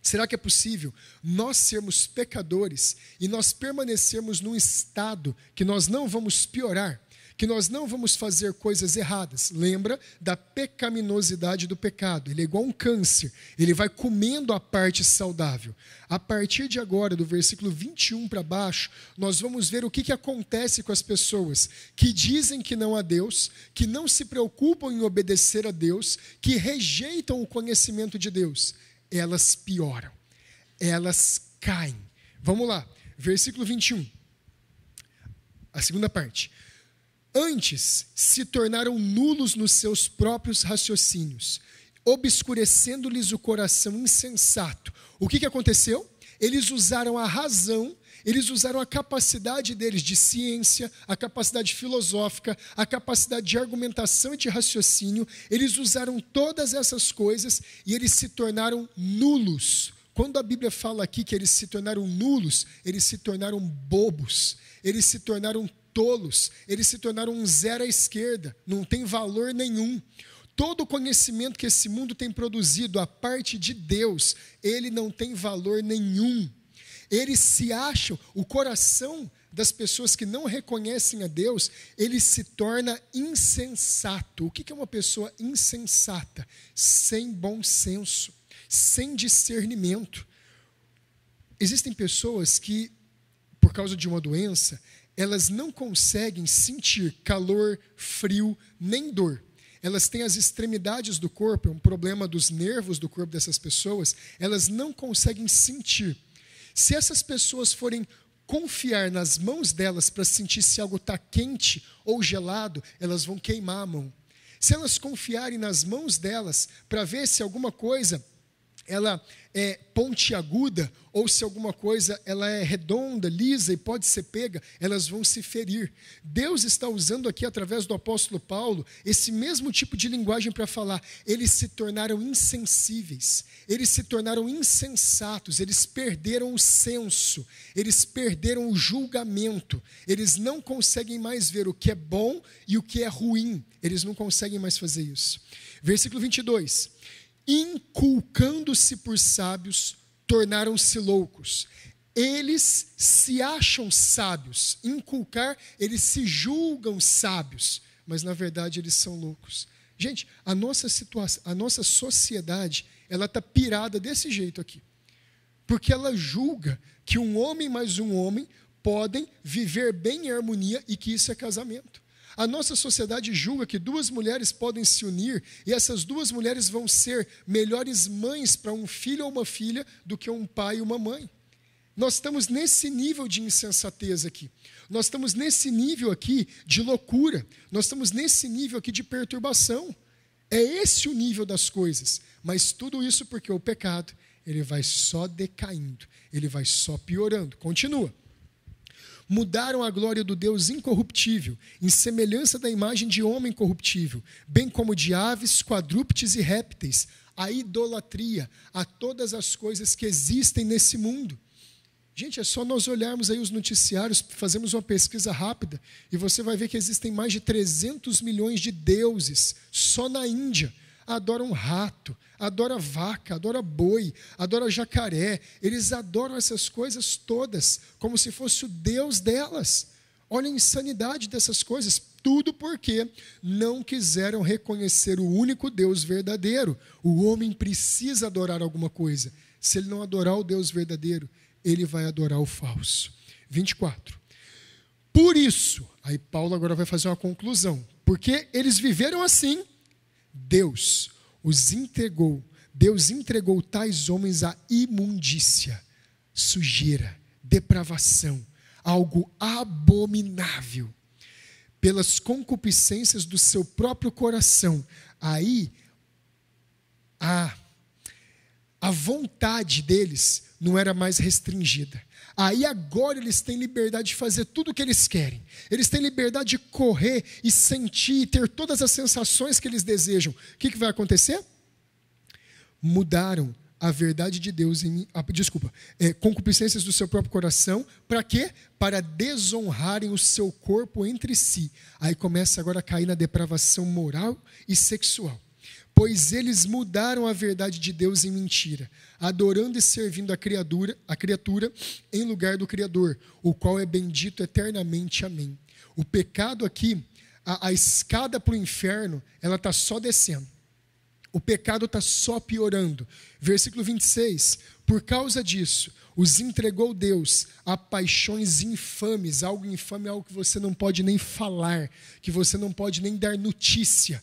Será que é possível nós sermos pecadores e nós permanecermos num estado que nós não vamos piorar que nós não vamos fazer coisas erradas. Lembra da pecaminosidade do pecado. Ele é igual um câncer, ele vai comendo a parte saudável. A partir de agora, do versículo 21 para baixo, nós vamos ver o que, que acontece com as pessoas que dizem que não há Deus, que não se preocupam em obedecer a Deus, que rejeitam o conhecimento de Deus. Elas pioram, elas caem. Vamos lá, versículo 21. A segunda parte. Antes se tornaram nulos nos seus próprios raciocínios, obscurecendo-lhes o coração insensato. O que, que aconteceu? Eles usaram a razão eles usaram a capacidade deles de ciência, a capacidade filosófica, a capacidade de argumentação e de raciocínio, eles usaram todas essas coisas e eles se tornaram nulos. Quando a Bíblia fala aqui que eles se tornaram nulos, eles se tornaram bobos, eles se tornaram tolos, eles se tornaram um zero à esquerda, não tem valor nenhum. Todo o conhecimento que esse mundo tem produzido, a parte de Deus, ele não tem valor nenhum. Eles se acham, o coração das pessoas que não reconhecem a Deus, ele se torna insensato. O que é uma pessoa insensata? Sem bom senso, sem discernimento. Existem pessoas que, por causa de uma doença, elas não conseguem sentir calor, frio, nem dor. Elas têm as extremidades do corpo, é um problema dos nervos do corpo dessas pessoas, elas não conseguem sentir. Se essas pessoas forem confiar nas mãos delas para sentir se algo está quente ou gelado, elas vão queimar a mão. Se elas confiarem nas mãos delas para ver se alguma coisa ela é pontiaguda, ou se alguma coisa ela é redonda, lisa e pode ser pega, elas vão se ferir. Deus está usando aqui, através do apóstolo Paulo, esse mesmo tipo de linguagem para falar. Eles se tornaram insensíveis, eles se tornaram insensatos, eles perderam o senso, eles perderam o julgamento, eles não conseguem mais ver o que é bom e o que é ruim, eles não conseguem mais fazer isso. Versículo 22 inculcando-se por sábios, tornaram-se loucos. Eles se acham sábios. Inculcar, eles se julgam sábios, mas na verdade eles são loucos. Gente, a nossa situação, a nossa sociedade, ela está pirada desse jeito aqui. Porque ela julga que um homem mais um homem podem viver bem em harmonia e que isso é casamento. A nossa sociedade julga que duas mulheres podem se unir e essas duas mulheres vão ser melhores mães para um filho ou uma filha do que um pai e uma mãe. Nós estamos nesse nível de insensatez aqui. Nós estamos nesse nível aqui de loucura. Nós estamos nesse nível aqui de perturbação. É esse o nível das coisas. Mas tudo isso porque o pecado, ele vai só decaindo, ele vai só piorando. Continua mudaram a glória do Deus incorruptível, em semelhança da imagem de homem corruptível, bem como de aves, quadrúpedes e répteis, a idolatria, a todas as coisas que existem nesse mundo. Gente, é só nós olharmos aí os noticiários, fazemos uma pesquisa rápida e você vai ver que existem mais de 300 milhões de deuses só na Índia. Adoram rato, adora vaca, adora boi, adora jacaré. Eles adoram essas coisas todas, como se fosse o Deus delas. Olha a insanidade dessas coisas. Tudo porque não quiseram reconhecer o único Deus verdadeiro. O homem precisa adorar alguma coisa. Se ele não adorar o Deus verdadeiro, ele vai adorar o falso. 24. Por isso, aí Paulo agora vai fazer uma conclusão. Porque eles viveram assim, Deus os entregou, Deus entregou tais homens à imundícia, sujeira, depravação, algo abominável, pelas concupiscências do seu próprio coração. Aí, ah, a vontade deles não era mais restringida. Aí agora eles têm liberdade de fazer tudo o que eles querem. Eles têm liberdade de correr e sentir e ter todas as sensações que eles desejam. O que, que vai acontecer? Mudaram a verdade de Deus em ah, desculpa, é, concupiscências do seu próprio coração, para quê? Para desonrarem o seu corpo entre si. Aí começa agora a cair na depravação moral e sexual pois eles mudaram a verdade de Deus em mentira, adorando e servindo a criatura, a criatura em lugar do Criador, o qual é bendito eternamente. Amém. O pecado aqui, a, a escada para o inferno, ela está só descendo. O pecado está só piorando. Versículo 26. Por causa disso, os entregou Deus a paixões infames, algo infame é algo que você não pode nem falar, que você não pode nem dar notícia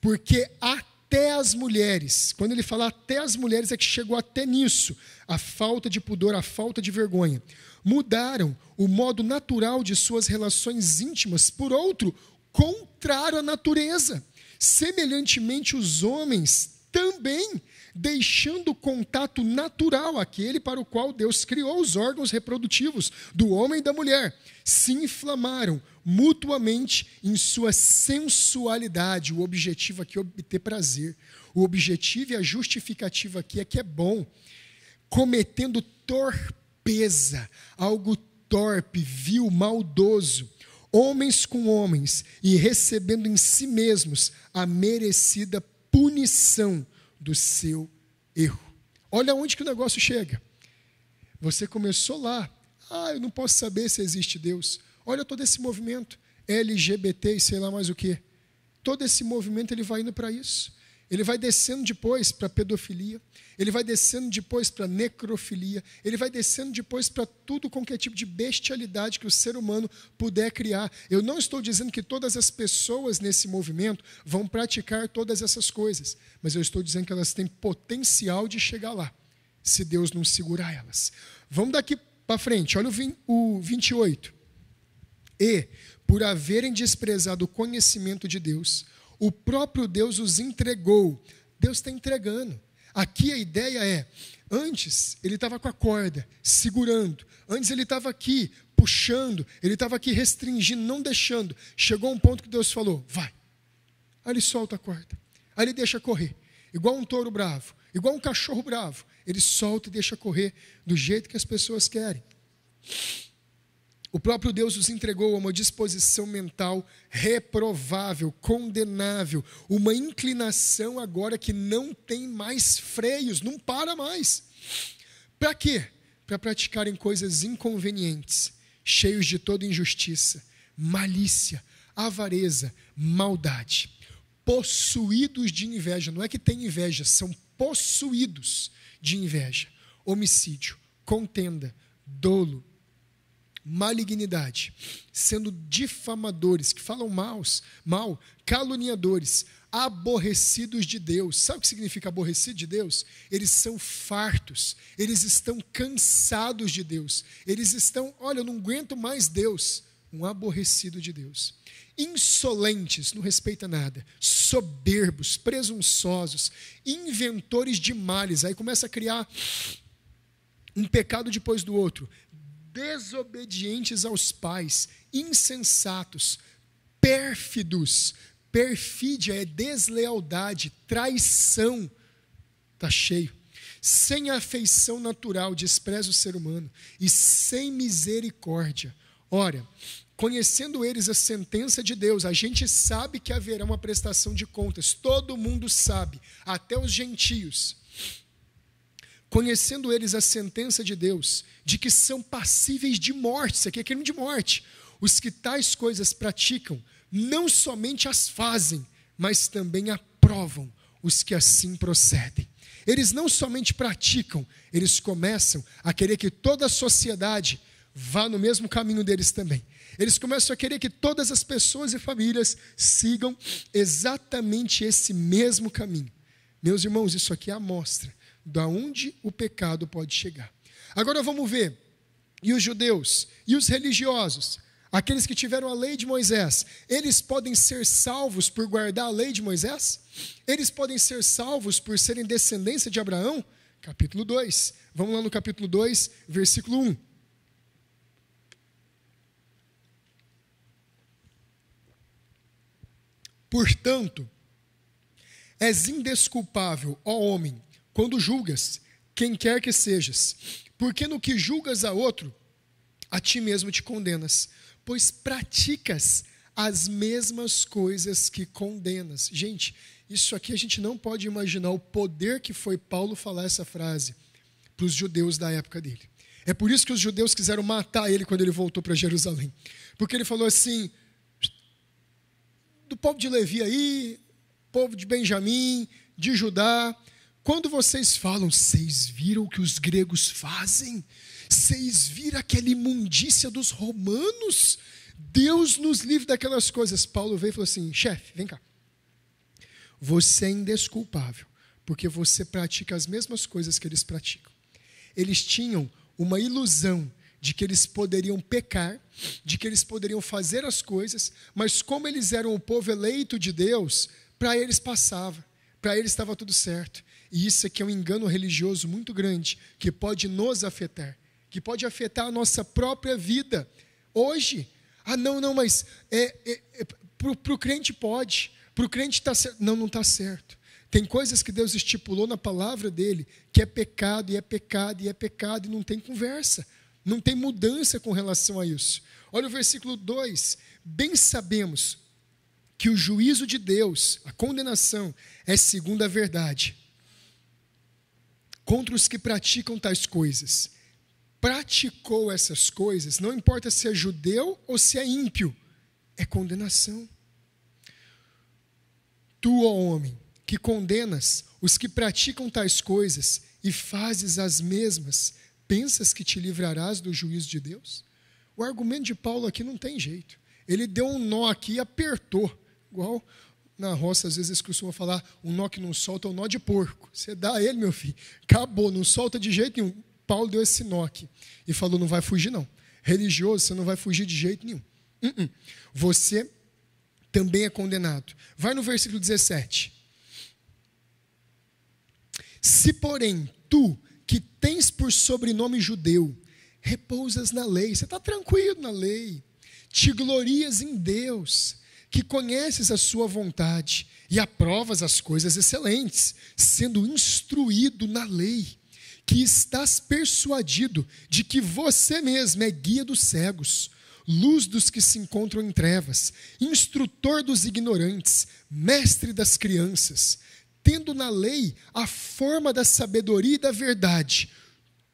porque até as mulheres, quando ele fala até as mulheres, é que chegou até nisso, a falta de pudor, a falta de vergonha. Mudaram o modo natural de suas relações íntimas por outro, contrário à natureza. Semelhantemente, os homens também deixando o contato natural, aquele para o qual Deus criou os órgãos reprodutivos do homem e da mulher, se inflamaram mutuamente em sua sensualidade. O objetivo aqui é obter prazer. O objetivo e a justificativa aqui é que é bom, cometendo torpeza, algo torpe, vil, maldoso, homens com homens e recebendo em si mesmos a merecida punição do seu erro. Olha onde que o negócio chega. Você começou lá. Ah, eu não posso saber se existe Deus. Olha todo esse movimento LGBT e sei lá mais o que. Todo esse movimento ele vai indo para isso. Ele vai descendo depois para pedofilia, ele vai descendo depois para necrofilia, ele vai descendo depois para tudo com que é tipo de bestialidade que o ser humano puder criar. Eu não estou dizendo que todas as pessoas nesse movimento vão praticar todas essas coisas, mas eu estou dizendo que elas têm potencial de chegar lá, se Deus não segurar elas. Vamos daqui para frente, olha o 28. E, por haverem desprezado o conhecimento de Deus, o próprio Deus os entregou. Deus está entregando. Aqui a ideia é: antes ele estava com a corda, segurando, antes ele estava aqui, puxando, ele estava aqui restringindo, não deixando. Chegou um ponto que Deus falou: vai. Aí ele solta a corda, aí ele deixa correr, igual um touro bravo, igual um cachorro bravo. Ele solta e deixa correr do jeito que as pessoas querem. O próprio Deus os entregou a uma disposição mental reprovável, condenável, uma inclinação agora que não tem mais freios, não para mais. Para quê? Para praticarem coisas inconvenientes, cheios de toda injustiça, malícia, avareza, maldade, possuídos de inveja. Não é que tem inveja, são possuídos de inveja, homicídio, contenda, dolo, malignidade, sendo difamadores, que falam maus, mal, caluniadores, aborrecidos de Deus. Sabe o que significa aborrecido de Deus? Eles são fartos, eles estão cansados de Deus, eles estão, olha, eu não aguento mais Deus. Um aborrecido de Deus. Insolentes, não respeita nada. Soberbos, presunçosos, inventores de males. Aí começa a criar um pecado depois do outro, desobedientes aos pais, insensatos, pérfidos. Perfídia é deslealdade, traição. Está cheio. Sem afeição natural, despreza o ser humano e sem misericórdia. Ora, conhecendo eles a sentença de Deus, a gente sabe que haverá uma prestação de contas, todo mundo sabe, até os gentios conhecendo eles a sentença de Deus, de que são passíveis de morte, isso aqui é crime de morte. Os que tais coisas praticam, não somente as fazem, mas também aprovam os que assim procedem. Eles não somente praticam, eles começam a querer que toda a sociedade vá no mesmo caminho deles também. Eles começam a querer que todas as pessoas e famílias sigam exatamente esse mesmo caminho. Meus irmãos, isso aqui é a amostra da onde o pecado pode chegar. Agora vamos ver. E os judeus e os religiosos, aqueles que tiveram a lei de Moisés, eles podem ser salvos por guardar a lei de Moisés? Eles podem ser salvos por serem descendência de Abraão? Capítulo 2. Vamos lá no capítulo 2, versículo 1. Portanto, és indesculpável, ó homem, quando julgas, quem quer que sejas, porque no que julgas a outro, a ti mesmo te condenas, pois praticas as mesmas coisas que condenas. Gente, isso aqui a gente não pode imaginar o poder que foi Paulo falar essa frase para os judeus da época dele. É por isso que os judeus quiseram matar ele quando ele voltou para Jerusalém. Porque ele falou assim: do povo de Levi aí, povo de Benjamim, de Judá, quando vocês falam, vocês viram o que os gregos fazem? Vocês viram aquela imundícia dos romanos? Deus nos livre daquelas coisas. Paulo veio e falou assim: chefe, vem cá. Você é indesculpável, porque você pratica as mesmas coisas que eles praticam. Eles tinham uma ilusão de que eles poderiam pecar, de que eles poderiam fazer as coisas, mas como eles eram o povo eleito de Deus, para eles passava, para eles estava tudo certo. E isso aqui é um engano religioso muito grande, que pode nos afetar, que pode afetar a nossa própria vida. Hoje, ah, não, não, mas é, é, é para o crente pode, para o crente está certo. Não, não está certo. Tem coisas que Deus estipulou na palavra dele que é pecado, e é pecado, e é pecado, e não tem conversa, não tem mudança com relação a isso. Olha o versículo 2: Bem sabemos que o juízo de Deus, a condenação, é segundo a verdade contra os que praticam tais coisas. Praticou essas coisas, não importa se é judeu ou se é ímpio, é condenação. Tu, ó homem, que condenas os que praticam tais coisas e fazes as mesmas, pensas que te livrarás do juízo de Deus? O argumento de Paulo aqui não tem jeito. Ele deu um nó aqui e apertou, igual na roça, às vezes eles costumam falar, um nó que não solta é um nó de porco. Você dá a ele, meu filho, acabou, não solta de jeito nenhum. Paulo deu esse nó aqui e falou, não vai fugir não. Religioso, você não vai fugir de jeito nenhum. Uh -uh. Você também é condenado. Vai no versículo 17. Se, porém, tu, que tens por sobrenome judeu, repousas na lei, você está tranquilo na lei, te glorias em Deus, que conheces a sua vontade e aprovas as coisas excelentes, sendo instruído na lei, que estás persuadido de que você mesmo é guia dos cegos, luz dos que se encontram em trevas, instrutor dos ignorantes, mestre das crianças, tendo na lei a forma da sabedoria e da verdade.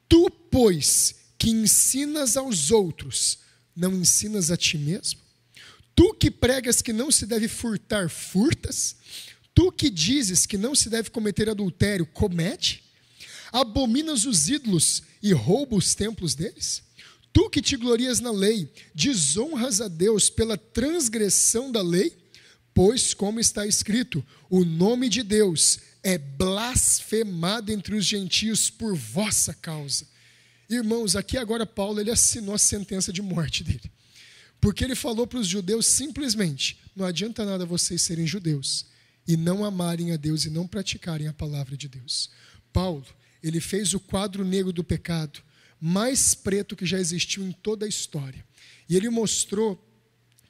Tu, pois, que ensinas aos outros, não ensinas a ti mesmo? Tu que pregas que não se deve furtar, furtas. Tu que dizes que não se deve cometer adultério, comete. Abominas os ídolos e rouba os templos deles. Tu que te glorias na lei, desonras a Deus pela transgressão da lei, pois, como está escrito, o nome de Deus é blasfemado entre os gentios por vossa causa. Irmãos, aqui agora Paulo ele assinou a sentença de morte dele. Porque ele falou para os judeus simplesmente: não adianta nada vocês serem judeus e não amarem a Deus e não praticarem a palavra de Deus. Paulo, ele fez o quadro negro do pecado mais preto que já existiu em toda a história. E ele mostrou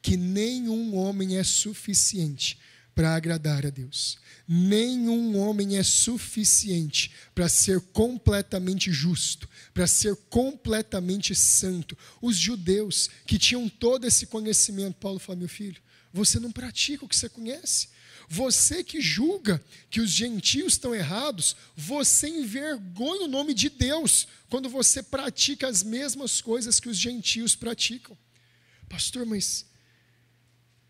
que nenhum homem é suficiente para agradar a Deus. Nenhum homem é suficiente para ser completamente justo, para ser completamente santo. Os judeus que tinham todo esse conhecimento, Paulo fala: meu filho, você não pratica o que você conhece. Você que julga que os gentios estão errados, você envergonha o nome de Deus quando você pratica as mesmas coisas que os gentios praticam. Pastor, mas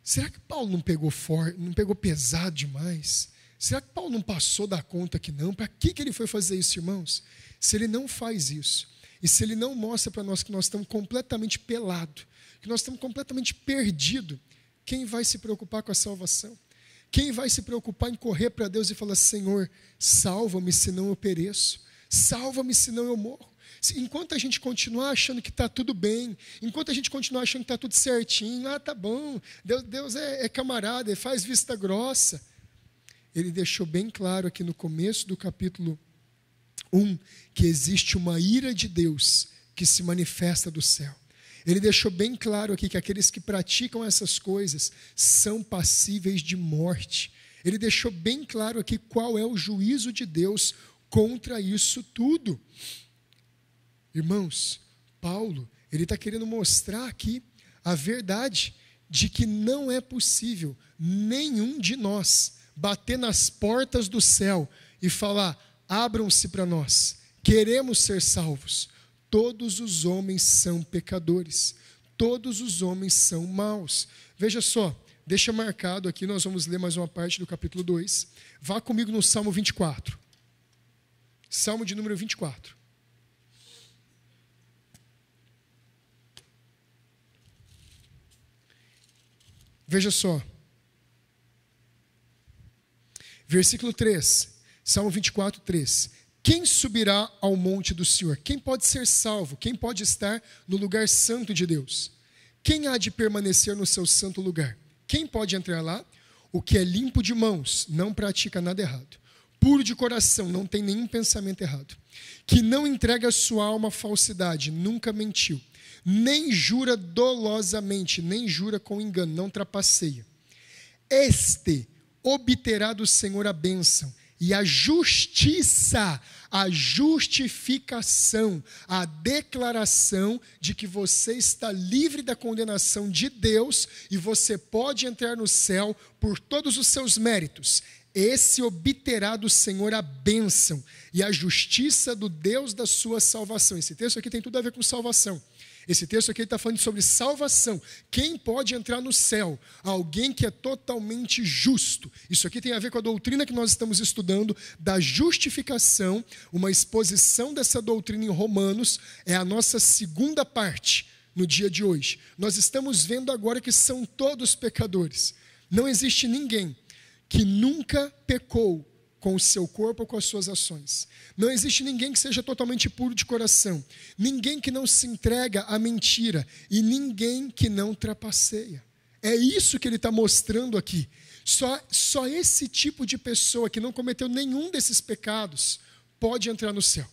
Será que Paulo não pegou forte, não pegou pesado demais? Será que Paulo não passou da conta que não? Para que, que ele foi fazer isso, irmãos? Se ele não faz isso, e se ele não mostra para nós que nós estamos completamente pelado, que nós estamos completamente perdido, quem vai se preocupar com a salvação? Quem vai se preocupar em correr para Deus e falar: Senhor, salva-me, senão eu pereço, salva-me, senão eu morro? Enquanto a gente continuar achando que está tudo bem, enquanto a gente continuar achando que está tudo certinho, ah, tá bom, Deus, Deus é, é camarada, ele faz vista grossa. Ele deixou bem claro aqui no começo do capítulo 1 que existe uma ira de Deus que se manifesta do céu. Ele deixou bem claro aqui que aqueles que praticam essas coisas são passíveis de morte. Ele deixou bem claro aqui qual é o juízo de Deus contra isso tudo. Irmãos, Paulo, ele está querendo mostrar aqui a verdade de que não é possível nenhum de nós bater nas portas do céu e falar: abram-se para nós, queremos ser salvos. Todos os homens são pecadores, todos os homens são maus. Veja só, deixa marcado aqui, nós vamos ler mais uma parte do capítulo 2. Vá comigo no Salmo 24. Salmo de número 24. Veja só. Versículo 3, Salmo 24, 3. Quem subirá ao monte do Senhor? Quem pode ser salvo? Quem pode estar no lugar santo de Deus? Quem há de permanecer no seu santo lugar? Quem pode entrar lá? O que é limpo de mãos não pratica nada errado. Puro de coração não tem nenhum pensamento errado. Que não entrega a sua alma à falsidade, nunca mentiu nem jura dolosamente, nem jura com engano, não trapaceia. Este obterá do Senhor a bênção e a justiça, a justificação, a declaração de que você está livre da condenação de Deus e você pode entrar no céu por todos os seus méritos. Esse obterá do Senhor a bênção e a justiça do Deus da sua salvação. Esse texto aqui tem tudo a ver com salvação. Esse texto aqui está falando sobre salvação. Quem pode entrar no céu? Alguém que é totalmente justo. Isso aqui tem a ver com a doutrina que nós estamos estudando da justificação. Uma exposição dessa doutrina em Romanos é a nossa segunda parte no dia de hoje. Nós estamos vendo agora que são todos pecadores. Não existe ninguém que nunca pecou com o seu corpo ou com as suas ações. Não existe ninguém que seja totalmente puro de coração, ninguém que não se entrega à mentira e ninguém que não trapaceia. É isso que ele está mostrando aqui. Só, só esse tipo de pessoa que não cometeu nenhum desses pecados pode entrar no céu.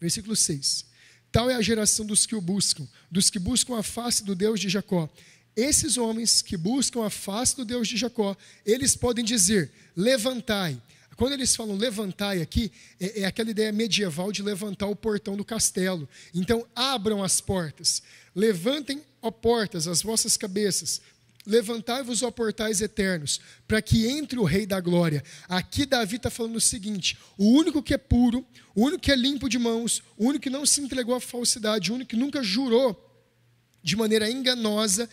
Versículo 6. Tal é a geração dos que o buscam, dos que buscam a face do Deus de Jacó esses homens que buscam a face do Deus de Jacó, eles podem dizer: levantai. Quando eles falam levantai aqui, é, é aquela ideia medieval de levantar o portão do castelo. Então, abram as portas. Levantem, ó portas, as vossas cabeças. Levantai-vos, ó portais eternos, para que entre o Rei da Glória. Aqui Davi está falando o seguinte: o único que é puro, o único que é limpo de mãos, o único que não se entregou à falsidade, o único que nunca jurou de maneira enganosa,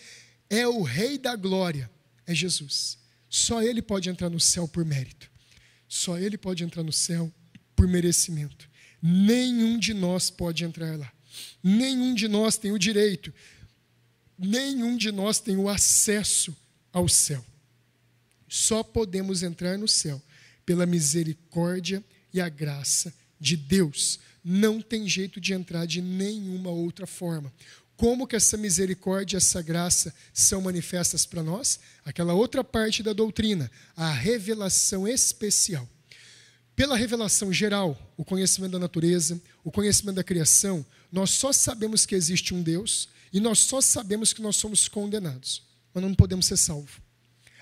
é o Rei da Glória, é Jesus. Só Ele pode entrar no céu por mérito. Só Ele pode entrar no céu por merecimento. Nenhum de nós pode entrar lá. Nenhum de nós tem o direito. Nenhum de nós tem o acesso ao céu. Só podemos entrar no céu pela misericórdia e a graça de Deus. Não tem jeito de entrar de nenhuma outra forma como que essa misericórdia, essa graça são manifestas para nós? Aquela outra parte da doutrina, a revelação especial. Pela revelação geral, o conhecimento da natureza, o conhecimento da criação, nós só sabemos que existe um Deus e nós só sabemos que nós somos condenados, mas não podemos ser salvos.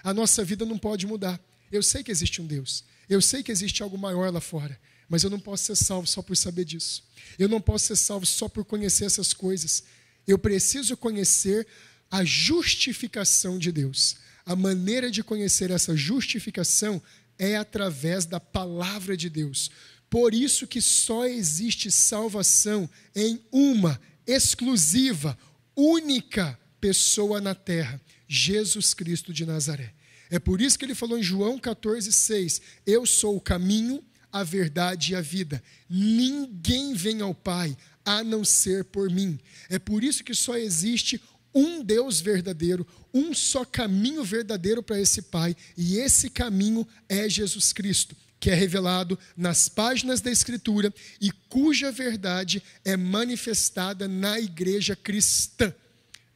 A nossa vida não pode mudar. Eu sei que existe um Deus, eu sei que existe algo maior lá fora, mas eu não posso ser salvo só por saber disso. Eu não posso ser salvo só por conhecer essas coisas. Eu preciso conhecer a justificação de Deus. A maneira de conhecer essa justificação é através da palavra de Deus. Por isso que só existe salvação em uma, exclusiva, única pessoa na terra, Jesus Cristo de Nazaré. É por isso que ele falou em João 14:6, eu sou o caminho, a verdade e a vida. Ninguém vem ao Pai a não ser por mim. É por isso que só existe um Deus verdadeiro, um só caminho verdadeiro para esse Pai, e esse caminho é Jesus Cristo, que é revelado nas páginas da Escritura e cuja verdade é manifestada na igreja cristã.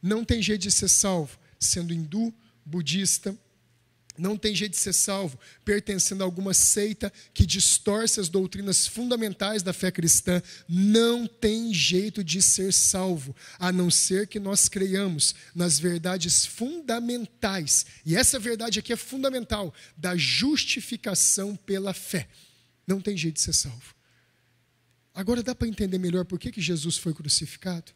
Não tem jeito de ser salvo sendo hindu, budista, não tem jeito de ser salvo pertencendo a alguma seita que distorce as doutrinas fundamentais da fé cristã. Não tem jeito de ser salvo, a não ser que nós creiamos nas verdades fundamentais. E essa verdade aqui é fundamental da justificação pela fé. Não tem jeito de ser salvo. Agora dá para entender melhor por que, que Jesus foi crucificado?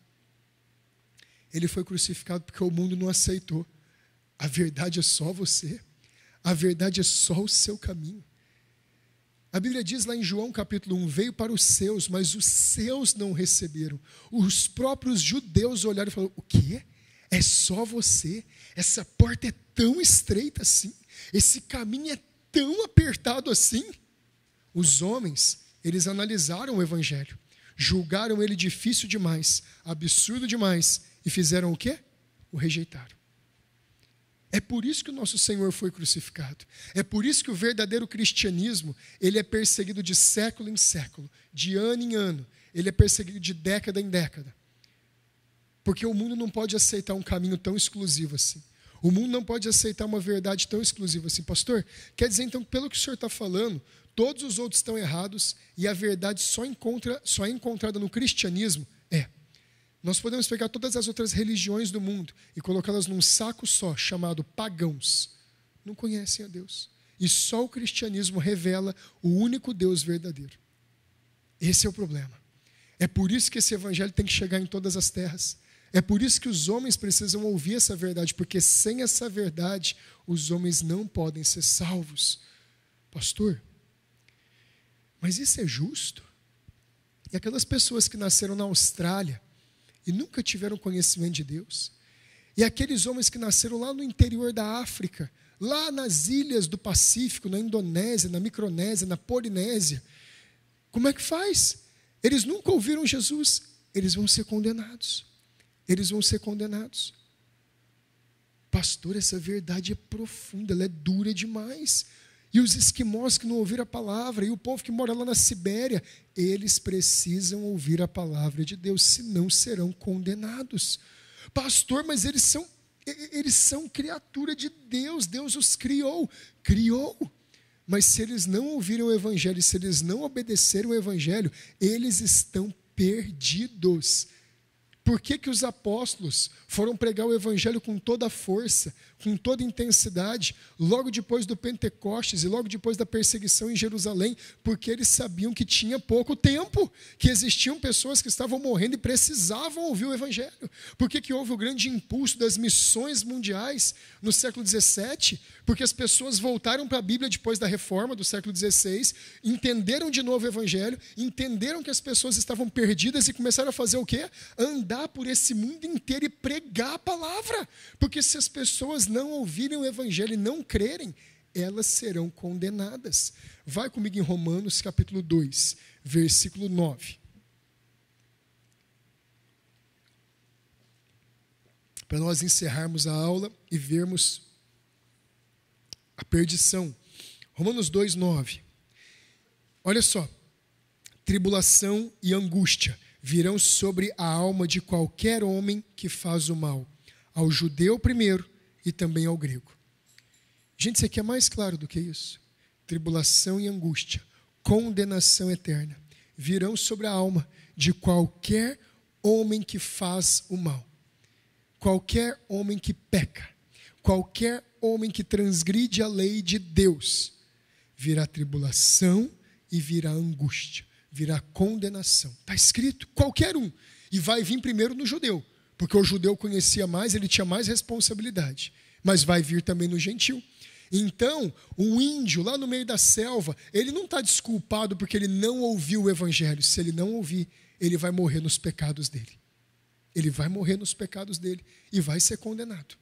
Ele foi crucificado porque o mundo não aceitou. A verdade é só você. A verdade é só o seu caminho. A Bíblia diz lá em João capítulo 1: Veio para os seus, mas os seus não receberam. Os próprios judeus olharam e falaram: O quê? É só você? Essa porta é tão estreita assim? Esse caminho é tão apertado assim? Os homens, eles analisaram o evangelho, julgaram ele difícil demais, absurdo demais e fizeram o quê? O rejeitaram. É por isso que o nosso Senhor foi crucificado. É por isso que o verdadeiro cristianismo, ele é perseguido de século em século, de ano em ano, ele é perseguido de década em década. Porque o mundo não pode aceitar um caminho tão exclusivo assim. O mundo não pode aceitar uma verdade tão exclusiva assim, pastor. Quer dizer então, pelo que o senhor está falando, todos os outros estão errados e a verdade só encontra, só é encontrada no cristianismo? É. Nós podemos pegar todas as outras religiões do mundo e colocá-las num saco só, chamado pagãos. Não conhecem a Deus. E só o cristianismo revela o único Deus verdadeiro. Esse é o problema. É por isso que esse evangelho tem que chegar em todas as terras. É por isso que os homens precisam ouvir essa verdade, porque sem essa verdade os homens não podem ser salvos. Pastor, mas isso é justo? E aquelas pessoas que nasceram na Austrália, e nunca tiveram conhecimento de Deus. E aqueles homens que nasceram lá no interior da África, lá nas ilhas do Pacífico, na Indonésia, na Micronésia, na Polinésia, como é que faz? Eles nunca ouviram Jesus, eles vão ser condenados. Eles vão ser condenados. Pastor, essa verdade é profunda, ela é dura demais e os esquimós que não ouviram a palavra, e o povo que mora lá na Sibéria, eles precisam ouvir a palavra de Deus, senão serão condenados. Pastor, mas eles são eles são criatura de Deus, Deus os criou, criou. Mas se eles não ouviram o evangelho, se eles não obedeceram o evangelho, eles estão perdidos. Por que, que os apóstolos, foram pregar o evangelho com toda a força, com toda intensidade, logo depois do Pentecostes e logo depois da perseguição em Jerusalém, porque eles sabiam que tinha pouco tempo, que existiam pessoas que estavam morrendo e precisavam ouvir o evangelho. Por que, que houve o grande impulso das missões mundiais no século XVII? Porque as pessoas voltaram para a Bíblia depois da reforma do século XVI, entenderam de novo o evangelho, entenderam que as pessoas estavam perdidas e começaram a fazer o quê? Andar por esse mundo inteiro e pregar pregar a palavra, porque se as pessoas não ouvirem o evangelho e não crerem, elas serão condenadas. Vai comigo em Romanos capítulo 2, versículo 9. Para nós encerrarmos a aula e vermos a perdição. Romanos 2, 9. Olha só. Tribulação e angústia virão sobre a alma de qualquer homem que faz o mal, ao judeu primeiro e também ao grego. Gente, isso aqui é mais claro do que isso. Tribulação e angústia, condenação eterna, virão sobre a alma de qualquer homem que faz o mal, qualquer homem que peca, qualquer homem que transgride a lei de Deus, virá tribulação e virá angústia virá condenação. Está escrito, qualquer um. E vai vir primeiro no judeu, porque o judeu conhecia mais, ele tinha mais responsabilidade. Mas vai vir também no gentil. Então, o índio lá no meio da selva, ele não está desculpado porque ele não ouviu o evangelho. Se ele não ouvir, ele vai morrer nos pecados dele. Ele vai morrer nos pecados dele e vai ser condenado.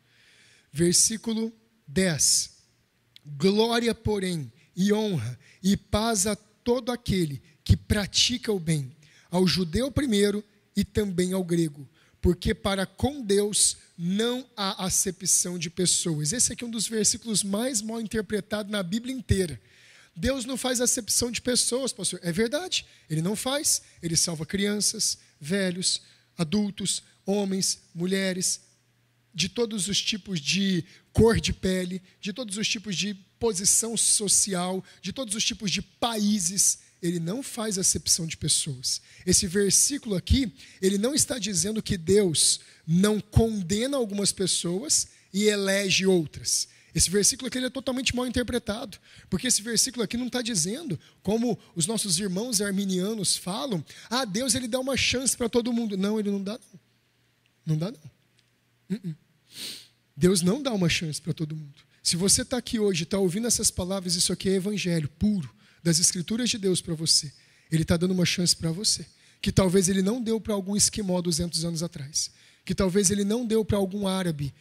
Versículo 10. Glória, porém, e honra e paz a todo aquele que pratica o bem, ao judeu primeiro e também ao grego, porque para com Deus não há acepção de pessoas. Esse aqui é um dos versículos mais mal interpretado na Bíblia inteira. Deus não faz acepção de pessoas, pastor. É verdade, ele não faz. Ele salva crianças, velhos, adultos, homens, mulheres, de todos os tipos de cor de pele, de todos os tipos de posição social, de todos os tipos de países ele não faz acepção de pessoas. Esse versículo aqui, ele não está dizendo que Deus não condena algumas pessoas e elege outras. Esse versículo aqui ele é totalmente mal interpretado, porque esse versículo aqui não está dizendo, como os nossos irmãos arminianos falam, ah, Deus ele dá uma chance para todo mundo. Não, ele não dá, não. Não dá, não. Uh -uh. Deus não dá uma chance para todo mundo. Se você está aqui hoje, está ouvindo essas palavras, isso aqui é evangelho puro das Escrituras de Deus para você. Ele está dando uma chance para você, que talvez ele não deu para algum esquimó 200 anos atrás, que talvez ele não deu para algum árabe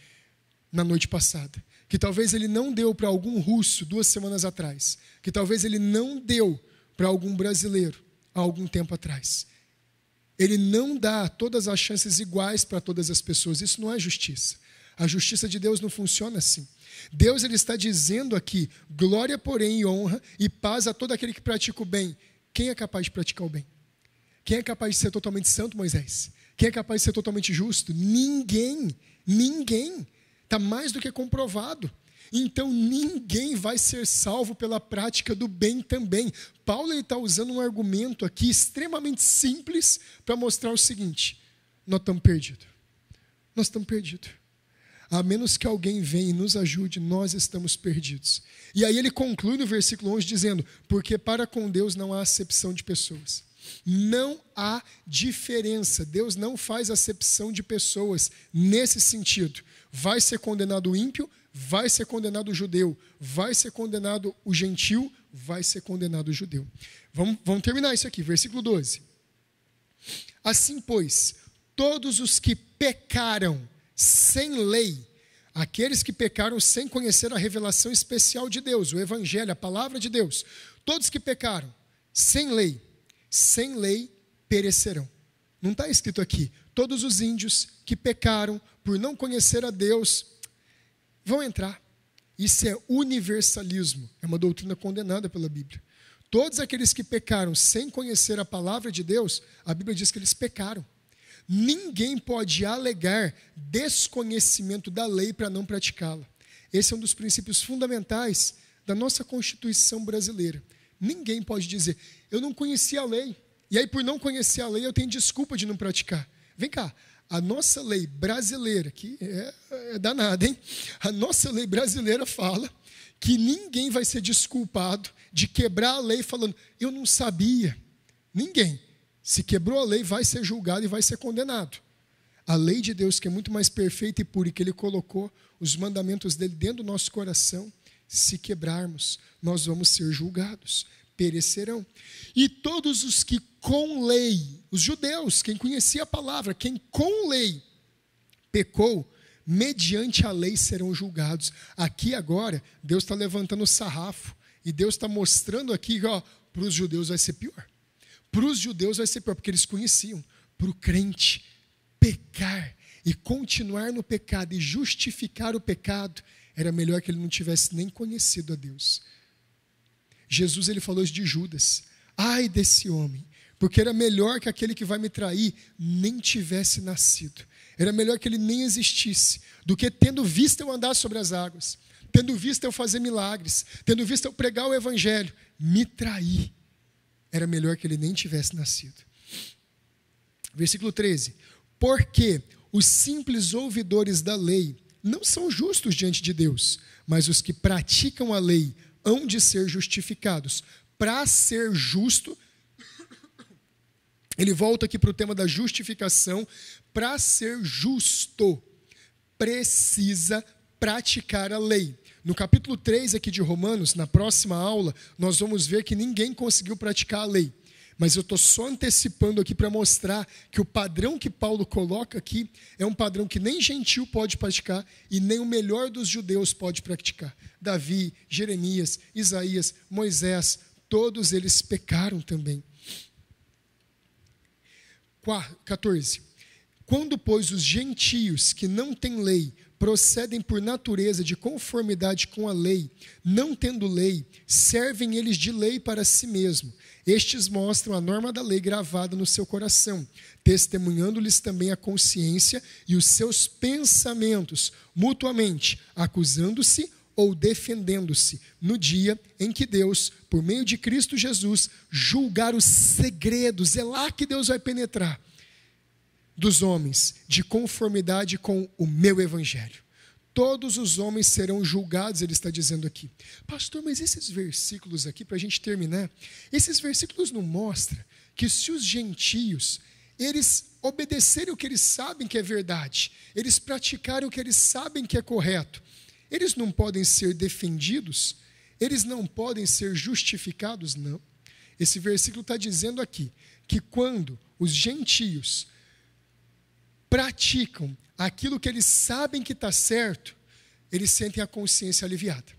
na noite passada, que talvez ele não deu para algum russo duas semanas atrás, que talvez ele não deu para algum brasileiro há algum tempo atrás. Ele não dá todas as chances iguais para todas as pessoas. Isso não é justiça. A justiça de Deus não funciona assim. Deus ele está dizendo aqui: glória, porém, e honra e paz a todo aquele que pratica o bem. Quem é capaz de praticar o bem? Quem é capaz de ser totalmente santo, Moisés? Quem é capaz de ser totalmente justo? Ninguém. Ninguém. Está mais do que comprovado. Então ninguém vai ser salvo pela prática do bem também. Paulo está usando um argumento aqui extremamente simples para mostrar o seguinte: nós estamos perdidos. Nós estamos perdidos a menos que alguém venha e nos ajude, nós estamos perdidos. E aí ele conclui no versículo 11 dizendo: Porque para com Deus não há acepção de pessoas. Não há diferença. Deus não faz acepção de pessoas nesse sentido. Vai ser condenado o ímpio, vai ser condenado o judeu, vai ser condenado o gentil, vai ser condenado o judeu. Vamos, vamos terminar isso aqui, versículo 12. Assim, pois, todos os que pecaram, sem lei, aqueles que pecaram sem conhecer a revelação especial de Deus, o Evangelho, a palavra de Deus, todos que pecaram sem lei, sem lei perecerão. Não está escrito aqui, todos os índios que pecaram por não conhecer a Deus vão entrar. Isso é universalismo, é uma doutrina condenada pela Bíblia. Todos aqueles que pecaram sem conhecer a palavra de Deus, a Bíblia diz que eles pecaram. Ninguém pode alegar desconhecimento da lei para não praticá-la. Esse é um dos princípios fundamentais da nossa Constituição brasileira. Ninguém pode dizer, eu não conhecia a lei, e aí por não conhecer a lei eu tenho desculpa de não praticar. Vem cá, a nossa lei brasileira, que é, é danada, hein? A nossa lei brasileira fala que ninguém vai ser desculpado de quebrar a lei falando, eu não sabia. Ninguém. Se quebrou a lei, vai ser julgado e vai ser condenado. A lei de Deus, que é muito mais perfeita e pura, e que Ele colocou os mandamentos dele dentro do nosso coração, se quebrarmos, nós vamos ser julgados, perecerão. E todos os que com lei, os judeus, quem conhecia a palavra, quem com lei pecou, mediante a lei serão julgados. Aqui agora, Deus está levantando o sarrafo e Deus está mostrando aqui para os judeus vai ser pior. Para os judeus vai ser pior, porque eles conheciam. Para o crente, pecar e continuar no pecado e justificar o pecado, era melhor que ele não tivesse nem conhecido a Deus. Jesus ele falou isso de Judas. Ai desse homem, porque era melhor que aquele que vai me trair nem tivesse nascido. Era melhor que ele nem existisse, do que tendo visto eu andar sobre as águas, tendo visto eu fazer milagres, tendo visto eu pregar o evangelho, me trair era melhor que ele nem tivesse nascido. Versículo 13: Porque os simples ouvidores da lei não são justos diante de Deus, mas os que praticam a lei hão de ser justificados. Para ser justo, ele volta aqui para o tema da justificação. Para ser justo, precisa praticar a lei. No capítulo 3 aqui de Romanos, na próxima aula, nós vamos ver que ninguém conseguiu praticar a lei. Mas eu estou só antecipando aqui para mostrar que o padrão que Paulo coloca aqui é um padrão que nem gentil pode praticar e nem o melhor dos judeus pode praticar. Davi, Jeremias, Isaías, Moisés, todos eles pecaram também. 14. Quando, pois, os gentios que não têm lei procedem por natureza de conformidade com a lei, não tendo lei, servem eles de lei para si mesmo. Estes mostram a norma da lei gravada no seu coração, testemunhando-lhes também a consciência e os seus pensamentos, mutuamente, acusando-se ou defendendo-se no dia em que Deus, por meio de Cristo Jesus, julgar os segredos. É lá que Deus vai penetrar dos homens, de conformidade com o meu evangelho. Todos os homens serão julgados, ele está dizendo aqui. Pastor, mas esses versículos aqui, para a gente terminar, esses versículos não mostram que se os gentios, eles obedecerem o que eles sabem que é verdade, eles praticarem o que eles sabem que é correto, eles não podem ser defendidos, eles não podem ser justificados, não. Esse versículo está dizendo aqui que quando os gentios praticam aquilo que eles sabem que está certo, eles sentem a consciência aliviada.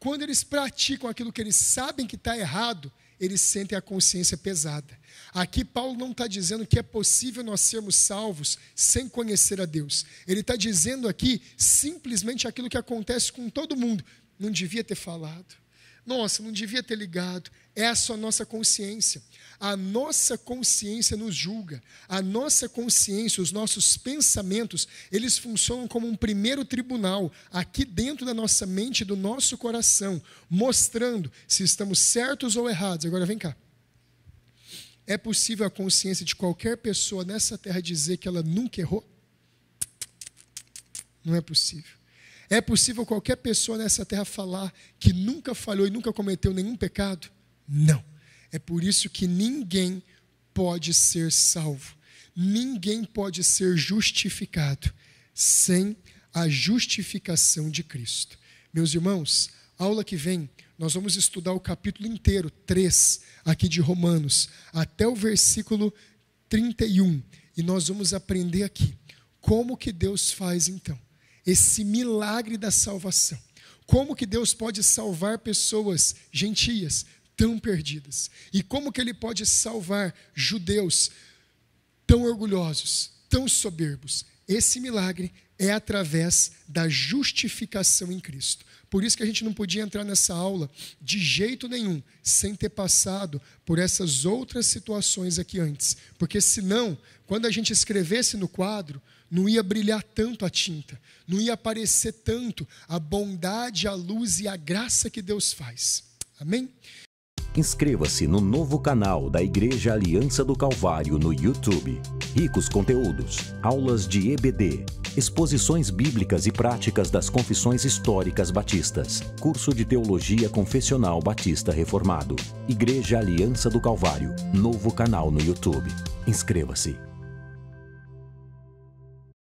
Quando eles praticam aquilo que eles sabem que está errado, eles sentem a consciência pesada. Aqui Paulo não está dizendo que é possível nós sermos salvos sem conhecer a Deus. Ele está dizendo aqui simplesmente aquilo que acontece com todo mundo. Não devia ter falado. Nossa, não devia ter ligado. Essa é a nossa consciência. A nossa consciência nos julga. A nossa consciência, os nossos pensamentos, eles funcionam como um primeiro tribunal aqui dentro da nossa mente, do nosso coração, mostrando se estamos certos ou errados. Agora vem cá. É possível a consciência de qualquer pessoa nessa terra dizer que ela nunca errou? Não é possível. É possível qualquer pessoa nessa terra falar que nunca falhou e nunca cometeu nenhum pecado? Não. É por isso que ninguém pode ser salvo, ninguém pode ser justificado sem a justificação de Cristo. Meus irmãos, aula que vem nós vamos estudar o capítulo inteiro, 3, aqui de Romanos, até o versículo 31. E nós vamos aprender aqui como que Deus faz então esse milagre da salvação. Como que Deus pode salvar pessoas gentias tão perdidas? E como que ele pode salvar judeus tão orgulhosos, tão soberbos? Esse milagre é através da justificação em Cristo. Por isso que a gente não podia entrar nessa aula de jeito nenhum sem ter passado por essas outras situações aqui antes, porque senão, quando a gente escrevesse no quadro, não ia brilhar tanto a tinta, não ia aparecer tanto a bondade, a luz e a graça que Deus faz. Amém? Inscreva-se no novo canal da Igreja Aliança do Calvário no YouTube. Ricos conteúdos, aulas de EBD, exposições bíblicas e práticas das confissões históricas batistas, curso de teologia confessional batista reformado. Igreja Aliança do Calvário, novo canal no YouTube. Inscreva-se.